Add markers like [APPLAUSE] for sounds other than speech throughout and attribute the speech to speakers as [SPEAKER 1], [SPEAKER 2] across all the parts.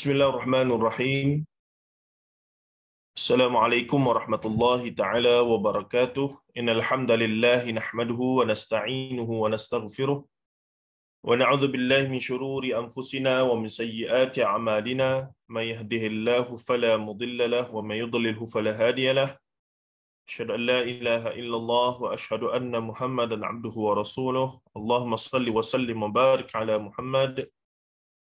[SPEAKER 1] بسم الله الرحمن الرحيم السلام عليكم ورحمة الله تعالى وبركاته إن الحمد لله نحمده ونستعينه ونستغفره ونعوذ بالله من شرور أنفسنا ومن سيئات أعمالنا ما يهده الله فلا مضل له وما يضلله فلا هادي له أشهد أن لا إله إلا الله وأشهد أن محمدا عبده ورسوله اللهم صل وسلم وبارك على محمد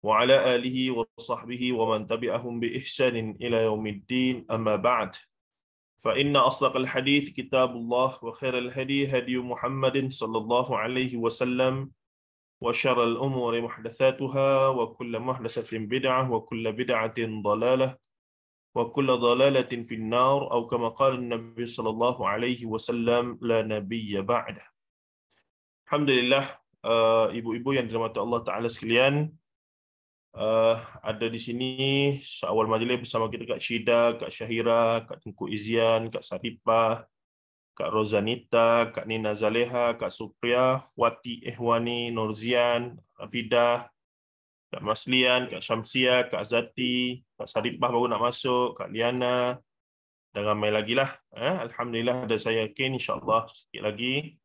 [SPEAKER 1] وعلى آله وصحبه ومن تبعهم بإحسان إلى يوم الدين أما بعد فإن أصدق الحديث كتاب الله وخير الهدي هدي محمد صلى الله عليه وسلم وشر الأمور محدثاتها وكل محدثة بدعة وكل بدعة ضلالة وكل ضلالة في النار أو كما قال النبي صلى الله عليه وسلم لا نبي بعده الحمد لله uh, ibu-ibu yang dirahmati Allah Ta'ala sekalian uh, ada di sini seawal majlis bersama kita Kak Syida, Kak Syahira, Kak Tengku Izian, Kak Saripah, Kak Rozanita, Kak Nina Zaleha, Kak Supriya, Wati Ehwani, Nurzian, Fidah, Kak Maslian, Kak Syamsia, Kak Zati, Kak Saripah baru nak masuk, Kak Liana, dan ramai lagi lah. Eh, Alhamdulillah ada saya yakin insyaAllah sikit lagi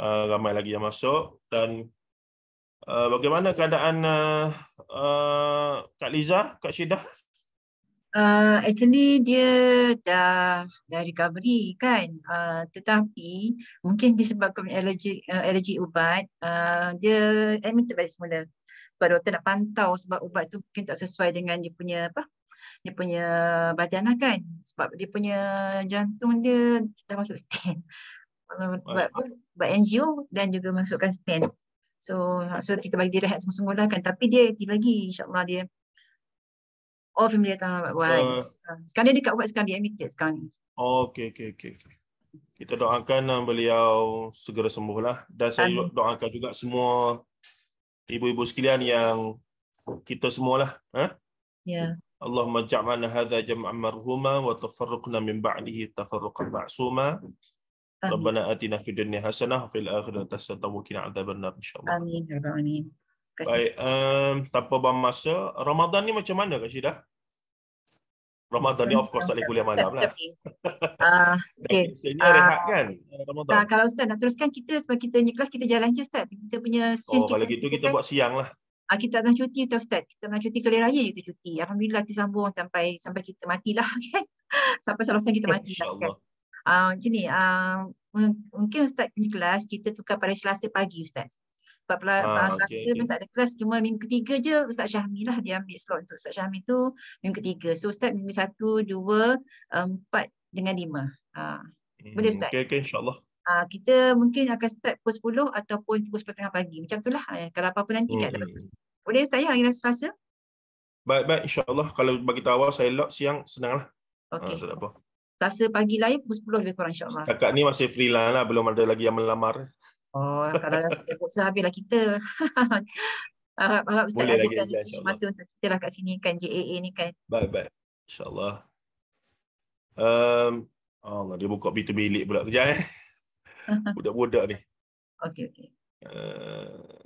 [SPEAKER 1] uh, ramai lagi yang masuk. Dan uh, bagaimana keadaan uh, Eh, Kak Liza, Kak Syedah?
[SPEAKER 2] Uh, eh, actually dia dah dah recovery kan uh, tetapi mungkin disebabkan alergi uh, alergi ubat uh, dia admit balik semula sebab doktor nak pantau sebab ubat tu mungkin tak sesuai dengan dia punya apa dia punya badan lah kan sebab dia punya jantung dia dah masuk stent buat, buat, buat NGO dan juga masukkan stent So, so kita bagi dia rehat semua-semua lah kan. Tapi dia aktif lagi. InsyaAllah dia. All familiar tanah buat buat. Uh, sekarang dia dekat buat sekarang. Dia admitted sekarang ni.
[SPEAKER 1] Oh, okay, okay, okay. Kita doakan uh, beliau segera sembuh lah. Dan saya Amin. doakan juga semua ibu-ibu sekalian yang kita semualah. Ha? Huh? Ya. Yeah. اللهم اجعلنا هذا جمعا مرهوما وتفرقنا من بعده تفرقا معصوما Amin. Rabbana atina fid dunya hasanah fil akhirati hasanah wa qina adzabannar insyaallah.
[SPEAKER 2] Amin ya rabbal
[SPEAKER 1] Baik, um, tanpa bang masa, Ramadhan ni macam mana Kak Syidah? Ramadhan ni of course tak boleh kuliah mana pula. Okay.
[SPEAKER 2] Ah, uh, okay.
[SPEAKER 1] rehat kan? Uh,
[SPEAKER 2] kalau Ustaz nak teruskan kita sebab kita punya kelas kita jalan je Ustaz. Kita punya sis oh, kita. Kalau gitu kita buat siang lah. Ah, kita nak cuti Ustaz Ustaz. Kita nak cuti kali raya kita cuti. Alhamdulillah kita sambung sampai sampai kita matilah kan. sampai selesai kita mati lah kan. Uh, macam ni, uh, mungkin Ustaz punya kelas kita tukar pada selasa pagi Ustaz. Sebab pula ah, uh, selasa okay, okay. tak ada kelas, cuma minggu ketiga je Ustaz Syahmi lah dia ambil slot untuk Ustaz Syahmi tu minggu ketiga. So Ustaz minggu satu, dua, empat dengan lima. Uh,
[SPEAKER 1] hmm, boleh Ustaz? Okay, okay insyaAllah.
[SPEAKER 2] Uh, kita mungkin akan start pukul sepuluh ataupun pukul 10.30 pagi. Macam itulah. Eh. Kalau apa-apa nanti hmm. kat dapat. Boleh Ustaz ya, akhirnya selasa?
[SPEAKER 1] Baik-baik, insyaAllah. Kalau bagi tahu awal, saya lock siang, lah. Okay. Uh, so,
[SPEAKER 2] Selasa pagi lain pukul 10 lebih kurang insyaAllah. Kakak
[SPEAKER 1] ni masih freelance lah, belum ada lagi yang melamar.
[SPEAKER 2] Oh, kalau sebut [LAUGHS] sehabislah kita. [LAUGHS] harap, harap Ustaz Boleh lagi, lagi masa untuk kita lah kat sini kan, JAA ni kan.
[SPEAKER 1] Baik-baik, insyaAllah. Um, Allah, dia buka pintu bilik pula kejap eh. [LAUGHS] Budak-budak ni.
[SPEAKER 2] Okey, okey. Uh,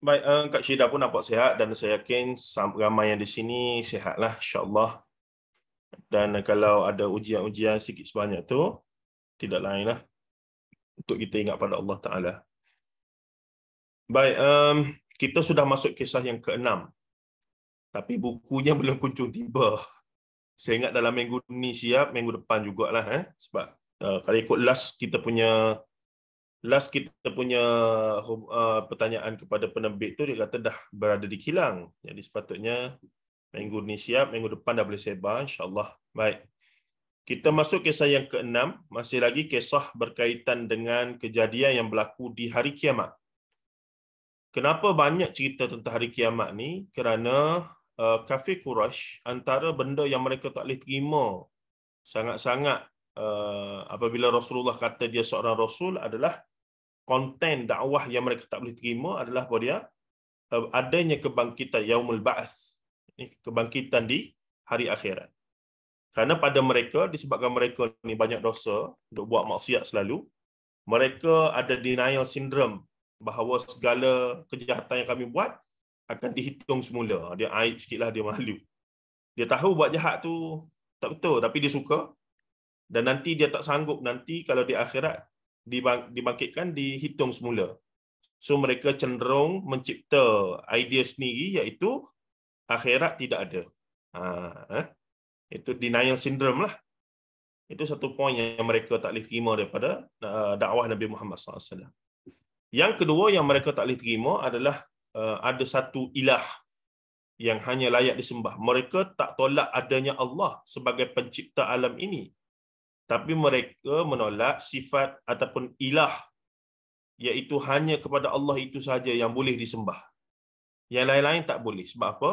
[SPEAKER 1] Baik, uh, Kak Syida pun nampak sihat dan saya yakin ramai yang di sini sihatlah insyaAllah. Dan kalau ada ujian-ujian sikit sebanyak tu, tidak lainlah untuk kita ingat pada Allah Ta'ala. Baik, um, kita sudah masuk kisah yang keenam. Tapi bukunya [LAUGHS] belum kunjung tiba. Saya ingat dalam minggu ni siap, minggu depan jugalah. Eh? Sebab uh, kalau ikut last kita punya last kita punya uh, pertanyaan kepada penerbit tu dia kata dah berada di kilang. Jadi sepatutnya minggu ni siap, minggu depan dah boleh sebar insya-Allah. Baik. Kita masuk kisah yang keenam, masih lagi kisah berkaitan dengan kejadian yang berlaku di hari kiamat. Kenapa banyak cerita tentang hari kiamat ni? Kerana uh, kafir Quraisy antara benda yang mereka tak boleh terima sangat-sangat uh, apabila Rasulullah kata dia seorang rasul adalah konten dakwah yang mereka tak boleh terima adalah bahawa dia eh, adanya kebangkitan yaumul ba'as. Ini kebangkitan di hari akhirat. Kerana pada mereka disebabkan mereka ni banyak dosa untuk buat maksiat selalu, mereka ada denial syndrome bahawa segala kejahatan yang kami buat akan dihitung semula. Dia aib sikitlah dia malu. Dia tahu buat jahat tu tak betul tapi dia suka dan nanti dia tak sanggup nanti kalau di akhirat dibangkitkan dihitung semula. So mereka cenderung mencipta idea sendiri iaitu akhirat tidak ada. Ha, eh? Itu denial syndrome lah. Itu satu poin yang mereka tak boleh terima daripada uh, dakwah Nabi Muhammad SAW. Yang kedua yang mereka tak boleh terima adalah uh, ada satu ilah yang hanya layak disembah. Mereka tak tolak adanya Allah sebagai pencipta alam ini tapi mereka menolak sifat ataupun ilah iaitu hanya kepada Allah itu saja yang boleh disembah. Yang lain-lain tak boleh. Sebab apa?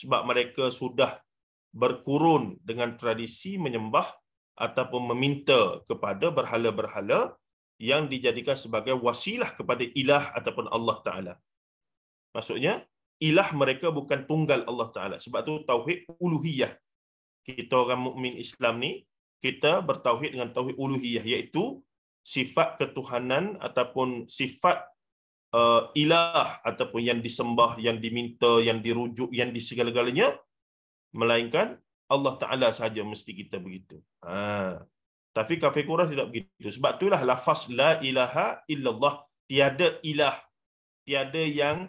[SPEAKER 1] Sebab mereka sudah berkurun dengan tradisi menyembah ataupun meminta kepada berhala-berhala yang dijadikan sebagai wasilah kepada ilah ataupun Allah Ta'ala. Maksudnya, ilah mereka bukan tunggal Allah Ta'ala. Sebab tu tauhid uluhiyah. Kita orang mukmin Islam ni, kita bertauhid dengan tauhid uluhiyah iaitu sifat ketuhanan ataupun sifat uh, ilah ataupun yang disembah yang diminta yang dirujuk yang di segala galanya melainkan Allah Taala saja mesti kita begitu. Ha. Tapi kafir Quraisy tidak begitu. Sebab itulah lafaz la ilaha illallah tiada ilah tiada yang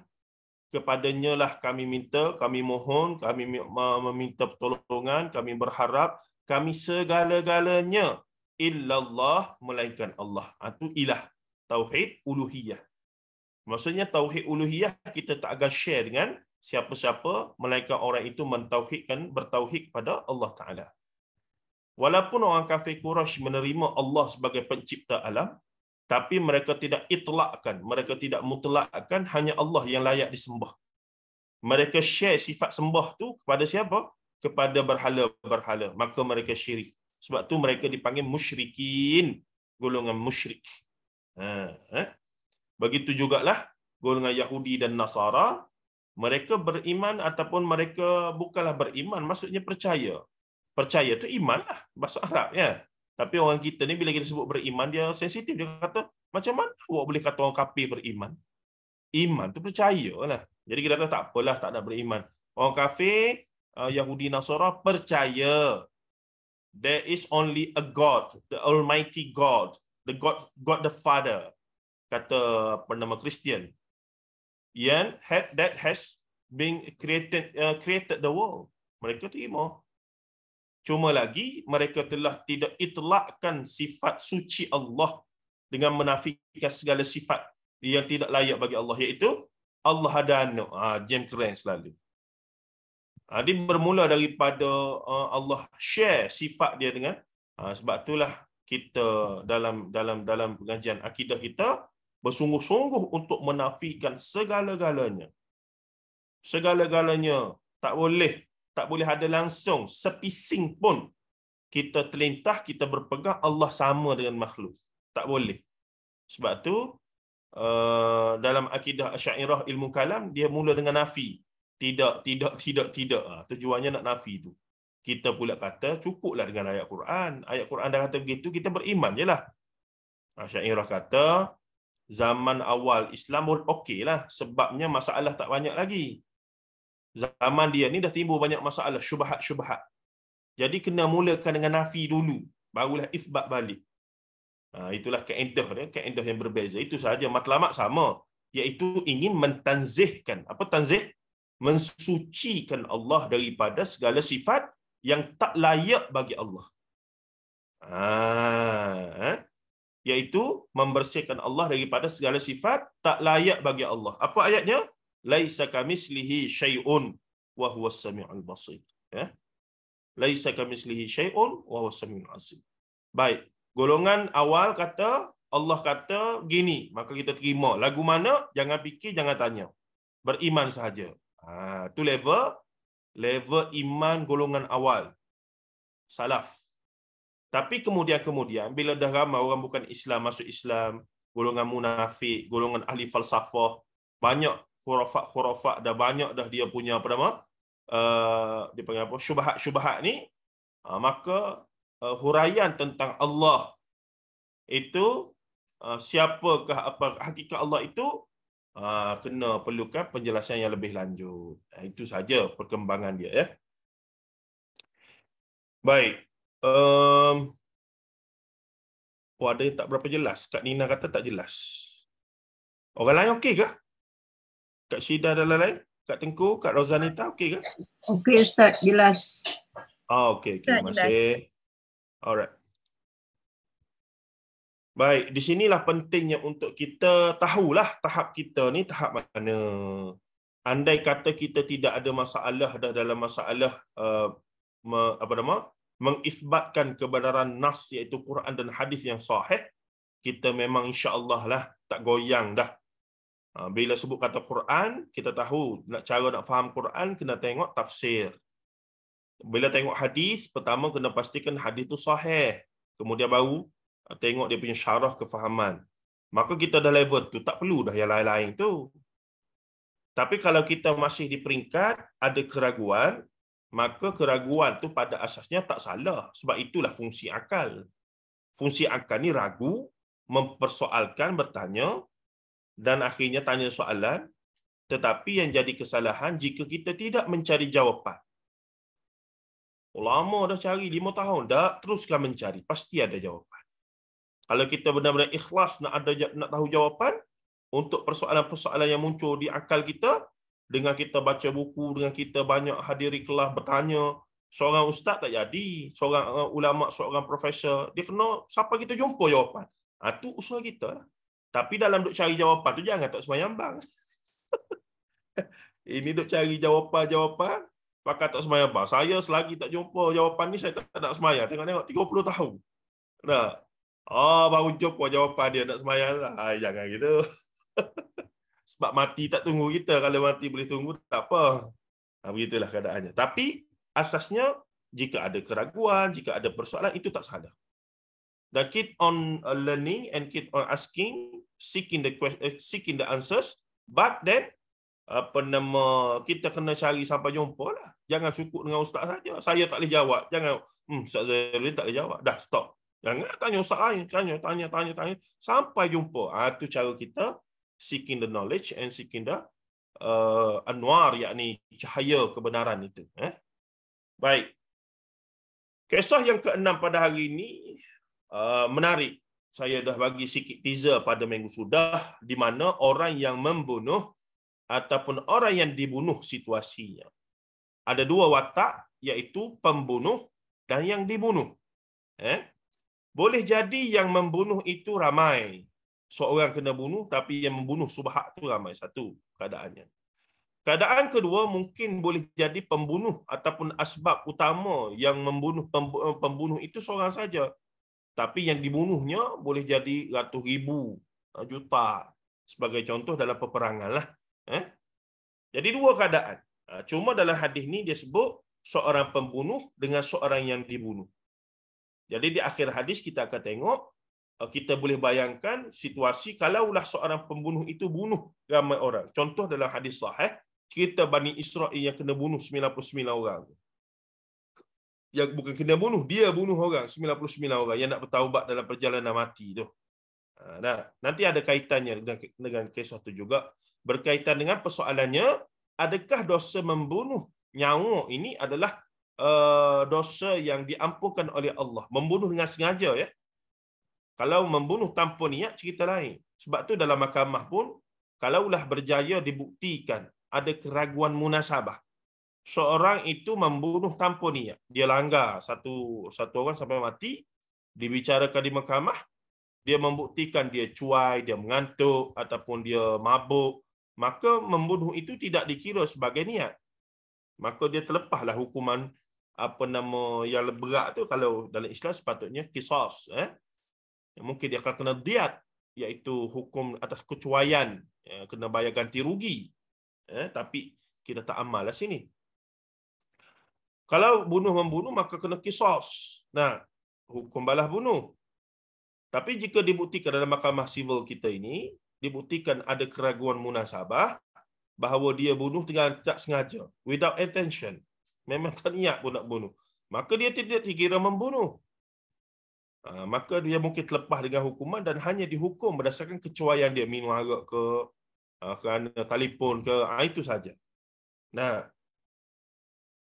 [SPEAKER 1] kepadanya lah kami minta, kami mohon, kami meminta pertolongan, kami berharap kami segala-galanya illallah melainkan Allah. Itu ha, ilah tauhid uluhiyah. Maksudnya tauhid uluhiyah kita tak akan share dengan siapa-siapa melainkan orang itu mentauhidkan bertauhid kepada Allah Taala. Walaupun orang kafir Quraisy menerima Allah sebagai pencipta alam, tapi mereka tidak itlakkan, mereka tidak mutlakkan hanya Allah yang layak disembah. Mereka share sifat sembah tu kepada siapa? kepada berhala-berhala maka mereka syirik sebab tu mereka dipanggil musyrikin golongan musyrik ha eh begitu jugalah golongan Yahudi dan Nasara mereka beriman ataupun mereka bukanlah beriman maksudnya percaya percaya tu imanlah bahasa Arab ya tapi orang kita ni bila kita sebut beriman dia sensitif dia kata macam mana awak boleh kata orang kafir beriman iman tu percayalah jadi kita kata tak apalah tak ada beriman orang kafir Uh, Yahudi Nasara percaya there is only a God, the Almighty God, the God, God the Father, kata penama Kristian, yang had that has being created uh, created the world. Mereka terima. Cuma lagi mereka telah tidak itlakkan sifat suci Allah dengan menafikan segala sifat yang tidak layak bagi Allah iaitu Allah ada ha, James Grant selalu. Ah, dia bermula daripada ah, Allah share sifat dia dengan ah, sebab itulah kita dalam dalam dalam pengajian akidah kita bersungguh-sungguh untuk menafikan segala-galanya. Segala-galanya tak boleh tak boleh ada langsung sepising pun kita terlintah kita berpegang Allah sama dengan makhluk. Tak boleh. Sebab tu dalam akidah Asy'ariyah ilmu kalam dia mula dengan nafi tidak tidak tidak tidak ah tujuannya nak nafi tu kita pula kata cukuplah dengan ayat Quran ayat Quran dah kata begitu kita beriman jelah ah syairah kata zaman awal Islam pun okay lah. sebabnya masalah tak banyak lagi zaman dia ni dah timbul banyak masalah syubhat-syubhat jadi kena mulakan dengan nafi dulu barulah isbat balik ah itulah kaedah dia kaedah yang berbeza itu sahaja matlamat sama iaitu ingin mentanzihkan apa tanzih mensucikan Allah daripada segala sifat yang tak layak bagi Allah. Ah, eh? membersihkan Allah daripada segala sifat tak layak bagi Allah. Apa ayatnya? Laisa kamislihi syai'un wa huwa samiul basir. Ya. Eh? Laisa kamislihi syai'un wa huwa samiul basir. Baik. Golongan awal kata Allah kata gini, maka kita terima. Lagu mana? Jangan fikir, jangan tanya. Beriman sahaja. Ha, tu level level iman golongan awal salaf. Tapi kemudian-kemudian bila dah ramai orang bukan Islam masuk Islam, golongan munafik, golongan ahli falsafah, banyak khurafat-khurafat dah banyak dah dia punya apa nama? Uh, dia panggil apa? syubhat-syubhat ni. Uh, maka uh, huraian tentang Allah itu uh, siapakah apa hakikat Allah itu Ah, kena perlukan penjelasan yang lebih lanjut. Ah, itu saja perkembangan dia ya. Baik. Um, oh, ada yang tak berapa jelas. Kak Nina kata tak jelas. Orang lain okey ke? Kak Syida dan lain-lain? Kak Tengku, Kak Rosanita okey ke?
[SPEAKER 2] Okey Ustaz, jelas.
[SPEAKER 1] Ah, okey, okay. terima kasih. Alright. Baik, di sinilah pentingnya untuk kita tahulah tahap kita ni tahap mana. Andai kata kita tidak ada masalah dah dalam masalah uh, apa nama mengisbatkan kebenaran nas iaitu Quran dan hadis yang sahih, kita memang insya-Allah lah tak goyang dah. Uh, bila sebut kata Quran, kita tahu nak cara nak faham Quran kena tengok tafsir. Bila tengok hadis, pertama kena pastikan hadis tu sahih. Kemudian baru tengok dia punya syarah kefahaman. Maka kita dah level tu, tak perlu dah yang lain-lain tu. Tapi kalau kita masih di peringkat ada keraguan, maka keraguan tu pada asasnya tak salah. Sebab itulah fungsi akal. Fungsi akal ni ragu, mempersoalkan, bertanya, dan akhirnya tanya soalan. Tetapi yang jadi kesalahan jika kita tidak mencari jawapan. Ulama oh, dah cari lima tahun, dah teruskan mencari. Pasti ada jawapan. Kalau kita benar-benar ikhlas nak ada nak tahu jawapan untuk persoalan-persoalan yang muncul di akal kita dengan kita baca buku, dengan kita banyak hadiri kelas bertanya, seorang ustaz tak jadi, seorang eh, ulama, seorang profesor, dia kena siapa kita jumpa jawapan. Ha, itu usaha kita. Lah. Tapi dalam duk cari jawapan tu jangan tak semayang bang. [LAUGHS] Ini duk cari jawapan-jawapan, pakai tak semayang bang. Saya selagi tak jumpa jawapan ni, saya tak, tak nak semayang. Tengok-tengok, 30 tahun. Nah, Oh, baru jumpa jawapan dia nak semayalah. Hai, jangan gitu. [LAUGHS] Sebab mati tak tunggu kita. Kalau mati boleh tunggu, tak apa. Ha, begitulah keadaannya. Tapi asasnya, jika ada keraguan, jika ada persoalan, itu tak salah. Dan keep on uh, learning and keep on asking, seeking the eh, seeking the answers. But then, apa nama, kita kena cari sampai jumpa lah. Jangan cukup dengan ustaz saja. Saya tak boleh jawab. Jangan, hmm, Ustaz Zainuddin tak boleh jawab. Dah, stop. Jangan tanya ustaz lain, tanya, tanya, tanya, tanya. Sampai jumpa. Ha, itu cara kita seeking the knowledge and seeking the uh, anwar, yakni cahaya kebenaran itu. Eh? Baik. Kisah yang keenam pada hari ini uh, menarik. Saya dah bagi sikit teaser pada minggu sudah di mana orang yang membunuh ataupun orang yang dibunuh situasinya. Ada dua watak iaitu pembunuh dan yang dibunuh. Eh? Boleh jadi yang membunuh itu ramai. Seorang kena bunuh tapi yang membunuh subhak itu ramai. Satu keadaannya. Keadaan kedua mungkin boleh jadi pembunuh ataupun asbab utama yang membunuh eh, pembunuh itu seorang saja. Tapi yang dibunuhnya boleh jadi ratus ribu, eh, juta. Sebagai contoh dalam peperangan lah. Eh? Jadi dua keadaan. Eh, cuma dalam hadis ni dia sebut seorang pembunuh dengan seorang yang dibunuh. Jadi di akhir hadis kita akan tengok eh, kita boleh bayangkan situasi kalaulah seorang pembunuh itu bunuh ramai orang. Contoh dalam hadis sahih, kita Bani Israel yang kena bunuh 99 orang. Yang bukan kena bunuh, dia bunuh orang, 99 orang yang nak bertaubat dalam perjalanan mati tu. Ha, nah, nanti ada kaitannya dengan, dengan kisah juga. Berkaitan dengan persoalannya, adakah dosa membunuh nyawa ini adalah Eh, dosa yang diampunkan oleh Allah. Membunuh dengan sengaja ya. Kalau membunuh tanpa niat cerita lain. Sebab tu dalam mahkamah pun kalaulah berjaya dibuktikan ada keraguan munasabah. Seorang itu membunuh tanpa niat. Dia langgar satu satu orang sampai mati dibicarakan di mahkamah dia membuktikan dia cuai, dia mengantuk ataupun dia mabuk, maka membunuh itu tidak dikira sebagai niat. Maka dia terlepahlah hukuman apa nama yang berat tu kalau dalam Islam sepatutnya kisos eh mungkin dia akan kena diat iaitu hukum atas kecuaian eh? kena bayar ganti rugi eh tapi kita tak amal lah sini kalau bunuh membunuh maka kena kisos nah hukum balas bunuh tapi jika dibuktikan dalam mahkamah sivil kita ini dibuktikan ada keraguan munasabah bahawa dia bunuh dengan tak sengaja without intention memang tak niat pun nak bunuh. Maka dia tidak dikira membunuh. Ha, maka dia mungkin terlepas dengan hukuman dan hanya dihukum berdasarkan kecuaian dia minum harap ke ha, kerana telefon ke ha, itu saja. Nah,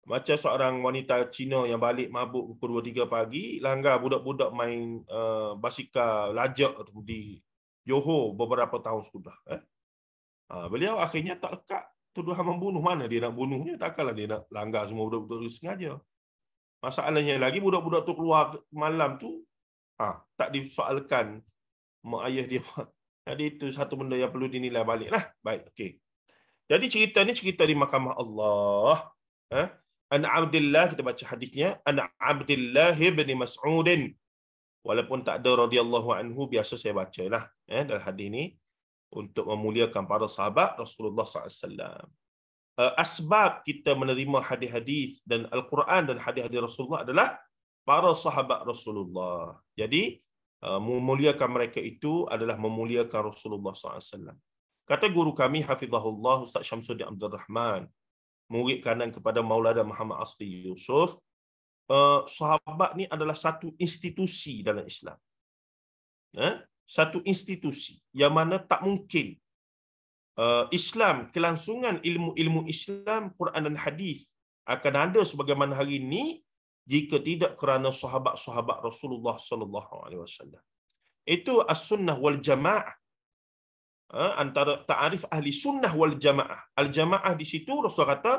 [SPEAKER 1] macam seorang wanita Cina yang balik mabuk pukul 2-3 pagi, langgar budak-budak main uh, basikal lajak di Johor beberapa tahun sudah. Eh. Ha, beliau akhirnya tak lekat tuduhan membunuh mana dia nak bunuhnya takkanlah dia nak langgar semua budak-budak itu sengaja masalahnya lagi budak-budak tu keluar malam tu ha, tak disoalkan mak ayah dia [LAUGHS] jadi itu satu benda yang perlu dinilai balik lah baik okey jadi cerita ni cerita di mahkamah Allah ha? an Abdullah kita baca hadisnya an Abdullah bin Mas'udin walaupun tak ada radhiyallahu anhu biasa saya bacalah eh dalam hadis ni untuk memuliakan para sahabat Rasulullah SAW. Eh, asbab kita menerima hadis-hadis dan Al-Quran dan hadis-hadis Rasulullah adalah para sahabat Rasulullah. Jadi eh, memuliakan mereka itu adalah memuliakan Rasulullah SAW. Kata guru kami Hafizahullah Ustaz Syamsuddin Abdul Rahman, murid kanan kepada Maulana Muhammad Asri Yusuf, eh, sahabat ni adalah satu institusi dalam Islam satu institusi yang mana tak mungkin uh, Islam kelangsungan ilmu-ilmu Islam Quran dan hadis akan ada sebagaimana hari ini jika tidak kerana sahabat-sahabat Rasulullah sallallahu alaihi wasallam. Itu as-sunnah wal jamaah. Uh, antara ta'rif ahli sunnah wal jamaah. Al jamaah di situ Rasul kata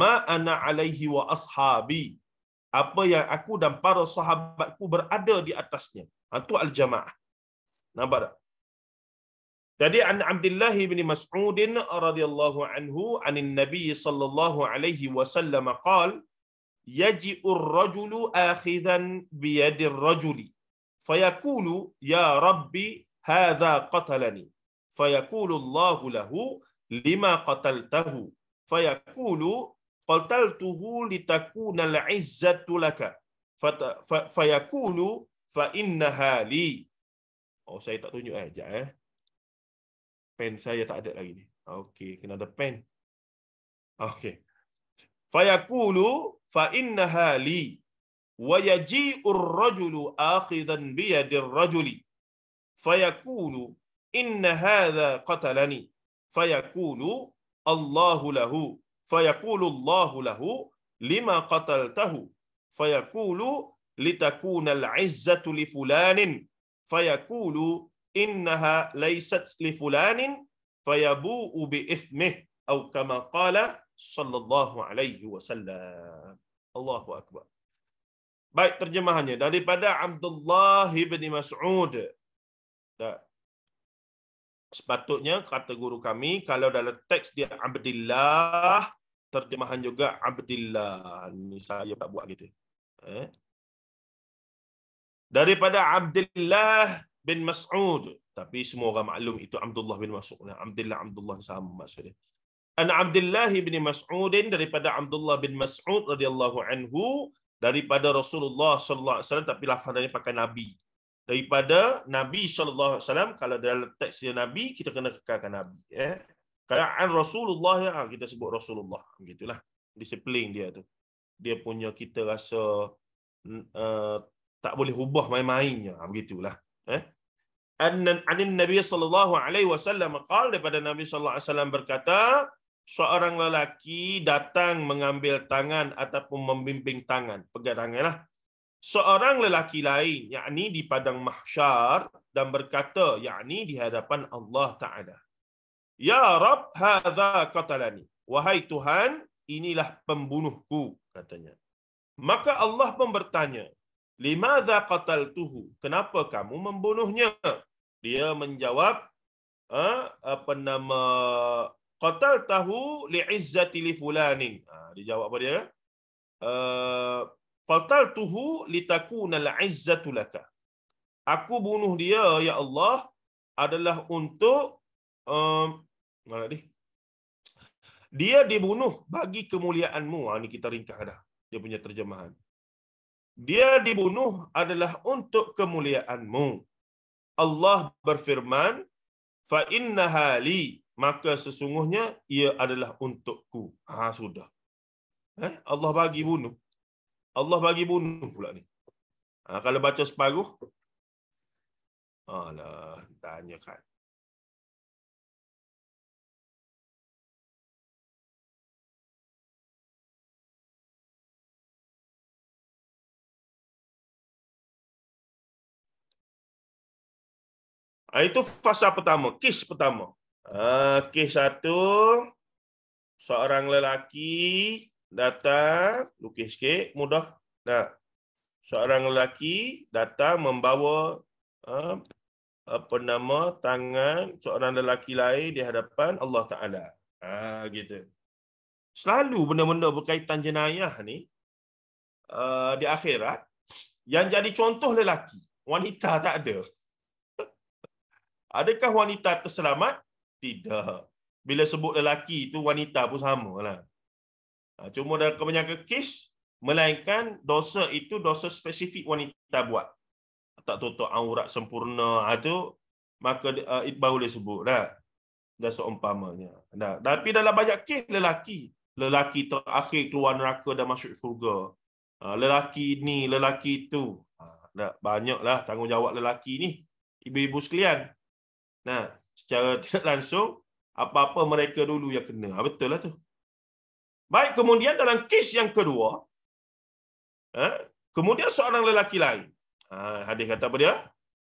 [SPEAKER 1] ma ana alaihi wa ashabi. Apa yang aku dan para sahabatku berada di atasnya. Itu ha, al jamaah. Nampak tak? Jadi an Abdullah bin Mas'ud radhiyallahu anhu anin Nabi sallallahu alaihi wasallam qaal yaji'u ar-rajulu akhidan bi yadi ar-rajuli fayaqulu ya rabbi hadha qatalani fayaqulu Allahu lahu lima qataltahu fayaqulu qataltuhu litakuna al-izzatu laka fayaqulu fa innaha li Oh, saya tak tunjuk eh. Sekejap eh. Pen saya tak ada lagi ni. Okey, kena ada pen. Okey. Fayaqulu fa innaha li wa yaji'ur rajulu akhidhan bi yadir rajuli. Fayaqulu inna hadha qatalani. Fayaqulu Allahu lahu. Fayaqulu Allahu lahu lima qataltahu. Fayaqulu litakuna al-izzatu li fulanin fayakulu innaha laysat li fulanin fayabu'u bi ithmih atau kama qala sallallahu alaihi wasallam Allahu akbar Baik terjemahannya daripada Abdullah bin Mas'ud Sepatutnya kata guru kami kalau dalam teks dia Abdullah terjemahan juga Abdullah ni saya tak buat gitu eh daripada Abdullah bin Mas'ud tapi semua orang maklum itu Abdullah bin Mas'ud Abdullah Abdullah sama maksud dia An Abdullah bin Mas'ud daripada Abdullah bin Mas'ud radhiyallahu anhu daripada Rasulullah sallallahu alaihi wasallam tapi lafaznya pakai nabi daripada Nabi sallallahu alaihi wasallam kalau dalam teks dia nabi kita kena kekalkan nabi eh kalau an Rasulullah ya ah, kita sebut Rasulullah gitulah disiplin dia tu dia punya kita rasa uh, tak boleh ubah main-mainnya ha, begitulah eh annan anin nabi sallallahu alaihi wasallam qaal daripada nabi sallallahu alaihi wasallam berkata seorang lelaki datang mengambil tangan ataupun membimbing tangan pegang tanganlah seorang lelaki lain yakni di padang mahsyar dan berkata yakni di hadapan Allah taala ya rab hadza qatalani wahai tuhan inilah pembunuhku katanya maka Allah pun bertanya limadha qataltuhu kenapa kamu membunuhnya dia menjawab ha, apa nama qatal tahu li izzati li ha, dia jawab apa dia ha, qatal tuhu li takuna al aku bunuh dia ya Allah adalah untuk um, mana ni dia dibunuh bagi kemuliaanmu ini kita ringkas dah dia punya terjemahan dia dibunuh adalah untuk kemuliaanmu. Allah berfirman, fa inna hali maka sesungguhnya ia adalah untukku. Ha sudah. Eh, Allah bagi bunuh. Allah bagi bunuh pula ni. Ha, kalau baca separuh. Alah, tanya kan. Ah, itu fasa pertama, kes pertama. Ah, kes satu seorang lelaki datang, lukis sikit, mudah. Nah. Seorang lelaki datang membawa ah, apa nama tangan seorang lelaki lain di hadapan Allah Taala. Ah gitu. Selalu benda-benda berkaitan jenayah ni di akhirat yang jadi contoh lelaki, wanita tak ada. Adakah wanita terselamat? Tidak. Bila sebut lelaki itu wanita pun sama lah. Ha, cuma dalam kebanyakan kes, melainkan dosa itu dosa spesifik wanita buat. Tak tutup aurat sempurna itu, ha, maka uh, baru boleh sebut lah. Dan seumpamanya. Nah, tapi dalam banyak kes lelaki, lelaki terakhir keluar neraka dan masuk surga. lelaki ni, lelaki itu, banyaklah tanggungjawab lelaki ni. Ibu-ibu sekalian, Nah, secara tidak [LAUGHS] langsung apa-apa mereka dulu yang kena. Ha, betul lah tu. Baik, kemudian dalam kes yang kedua, eh, kemudian seorang lelaki lain. Ha, hadis kata apa dia?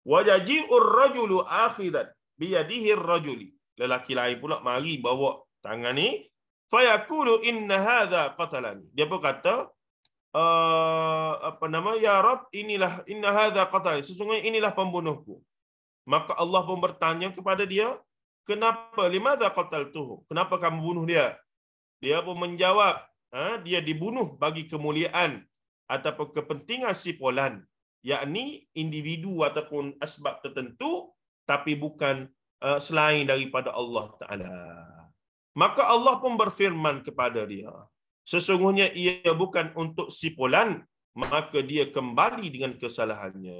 [SPEAKER 1] Wajaji'ur rajulu akhidat biyadihi rajuli. Lelaki lain pula mari bawa tangan ni. Fayaqulu inna hadha qatalani. Dia pun kata, ah, apa nama ya rab inilah inna hadha qatalani. Sesungguhnya inilah pembunuhku. Maka Allah pun bertanya kepada dia, kenapa limadha qataltuhu? Kenapa kamu bunuh dia? Dia pun menjawab, ha, dia dibunuh bagi kemuliaan ataupun kepentingan si polan, yakni individu ataupun sebab tertentu tapi bukan uh, selain daripada Allah Taala. Maka Allah pun berfirman kepada dia, sesungguhnya ia bukan untuk si polan, maka dia kembali dengan kesalahannya.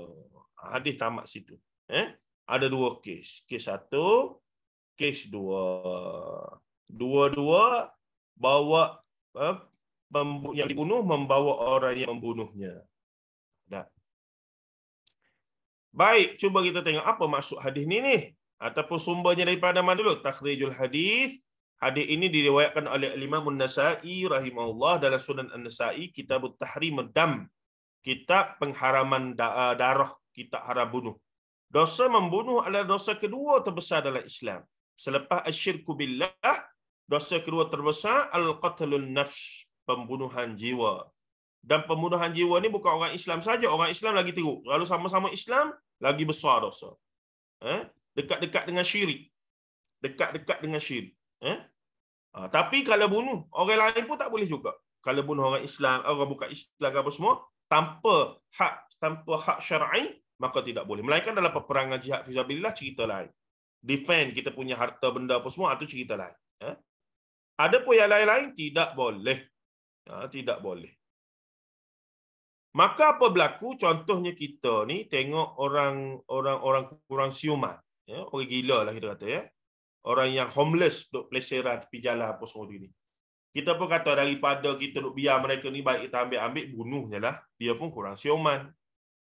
[SPEAKER 1] Hadis tamat situ. Eh? ada dua kes. Kes satu, kes dua. Dua-dua bawa uh, yang dibunuh membawa orang yang membunuhnya. Dah. Baik, cuba kita tengok apa maksud hadis ni Nih. Ataupun sumbernya daripada mana dulu? Takhrijul hadis. Hadis ini diriwayatkan oleh Imam An-Nasa'i rahimahullah dalam Sunan An-Nasa'i Kitab Tahrim Dam, kitab pengharaman darah, kitab haram bunuh. Dosa membunuh adalah dosa kedua terbesar dalam Islam. Selepas asyirku billah, dosa kedua terbesar al qatalun nafs, pembunuhan jiwa. Dan pembunuhan jiwa ni bukan orang Islam saja, orang Islam lagi teruk. lalu sama-sama Islam, lagi besar dosa. Eh? Dekat-dekat dengan syirik. Dekat-dekat dengan syirik. Eh? Ha, tapi kalau bunuh, orang lain pun tak boleh juga. Kalau bunuh orang Islam, orang bukan Islam apa semua, tanpa hak tanpa hak syar'i maka tidak boleh. Melainkan dalam peperangan jihad fizabilillah, cerita lain. Defend kita punya harta benda apa semua, itu cerita lain. Ya? Ada pun yang lain-lain, tidak boleh. Ya, tidak boleh. Maka apa berlaku? Contohnya kita ni tengok orang orang orang kurang siuman. Ya? Orang gila lah kita kata. Ya? Orang yang homeless, untuk peleseran, tepi jalan apa semua ini. Kita pun kata daripada kita duduk biar mereka ni baik kita ambil-ambil, bunuhnya lah. Dia pun kurang siuman.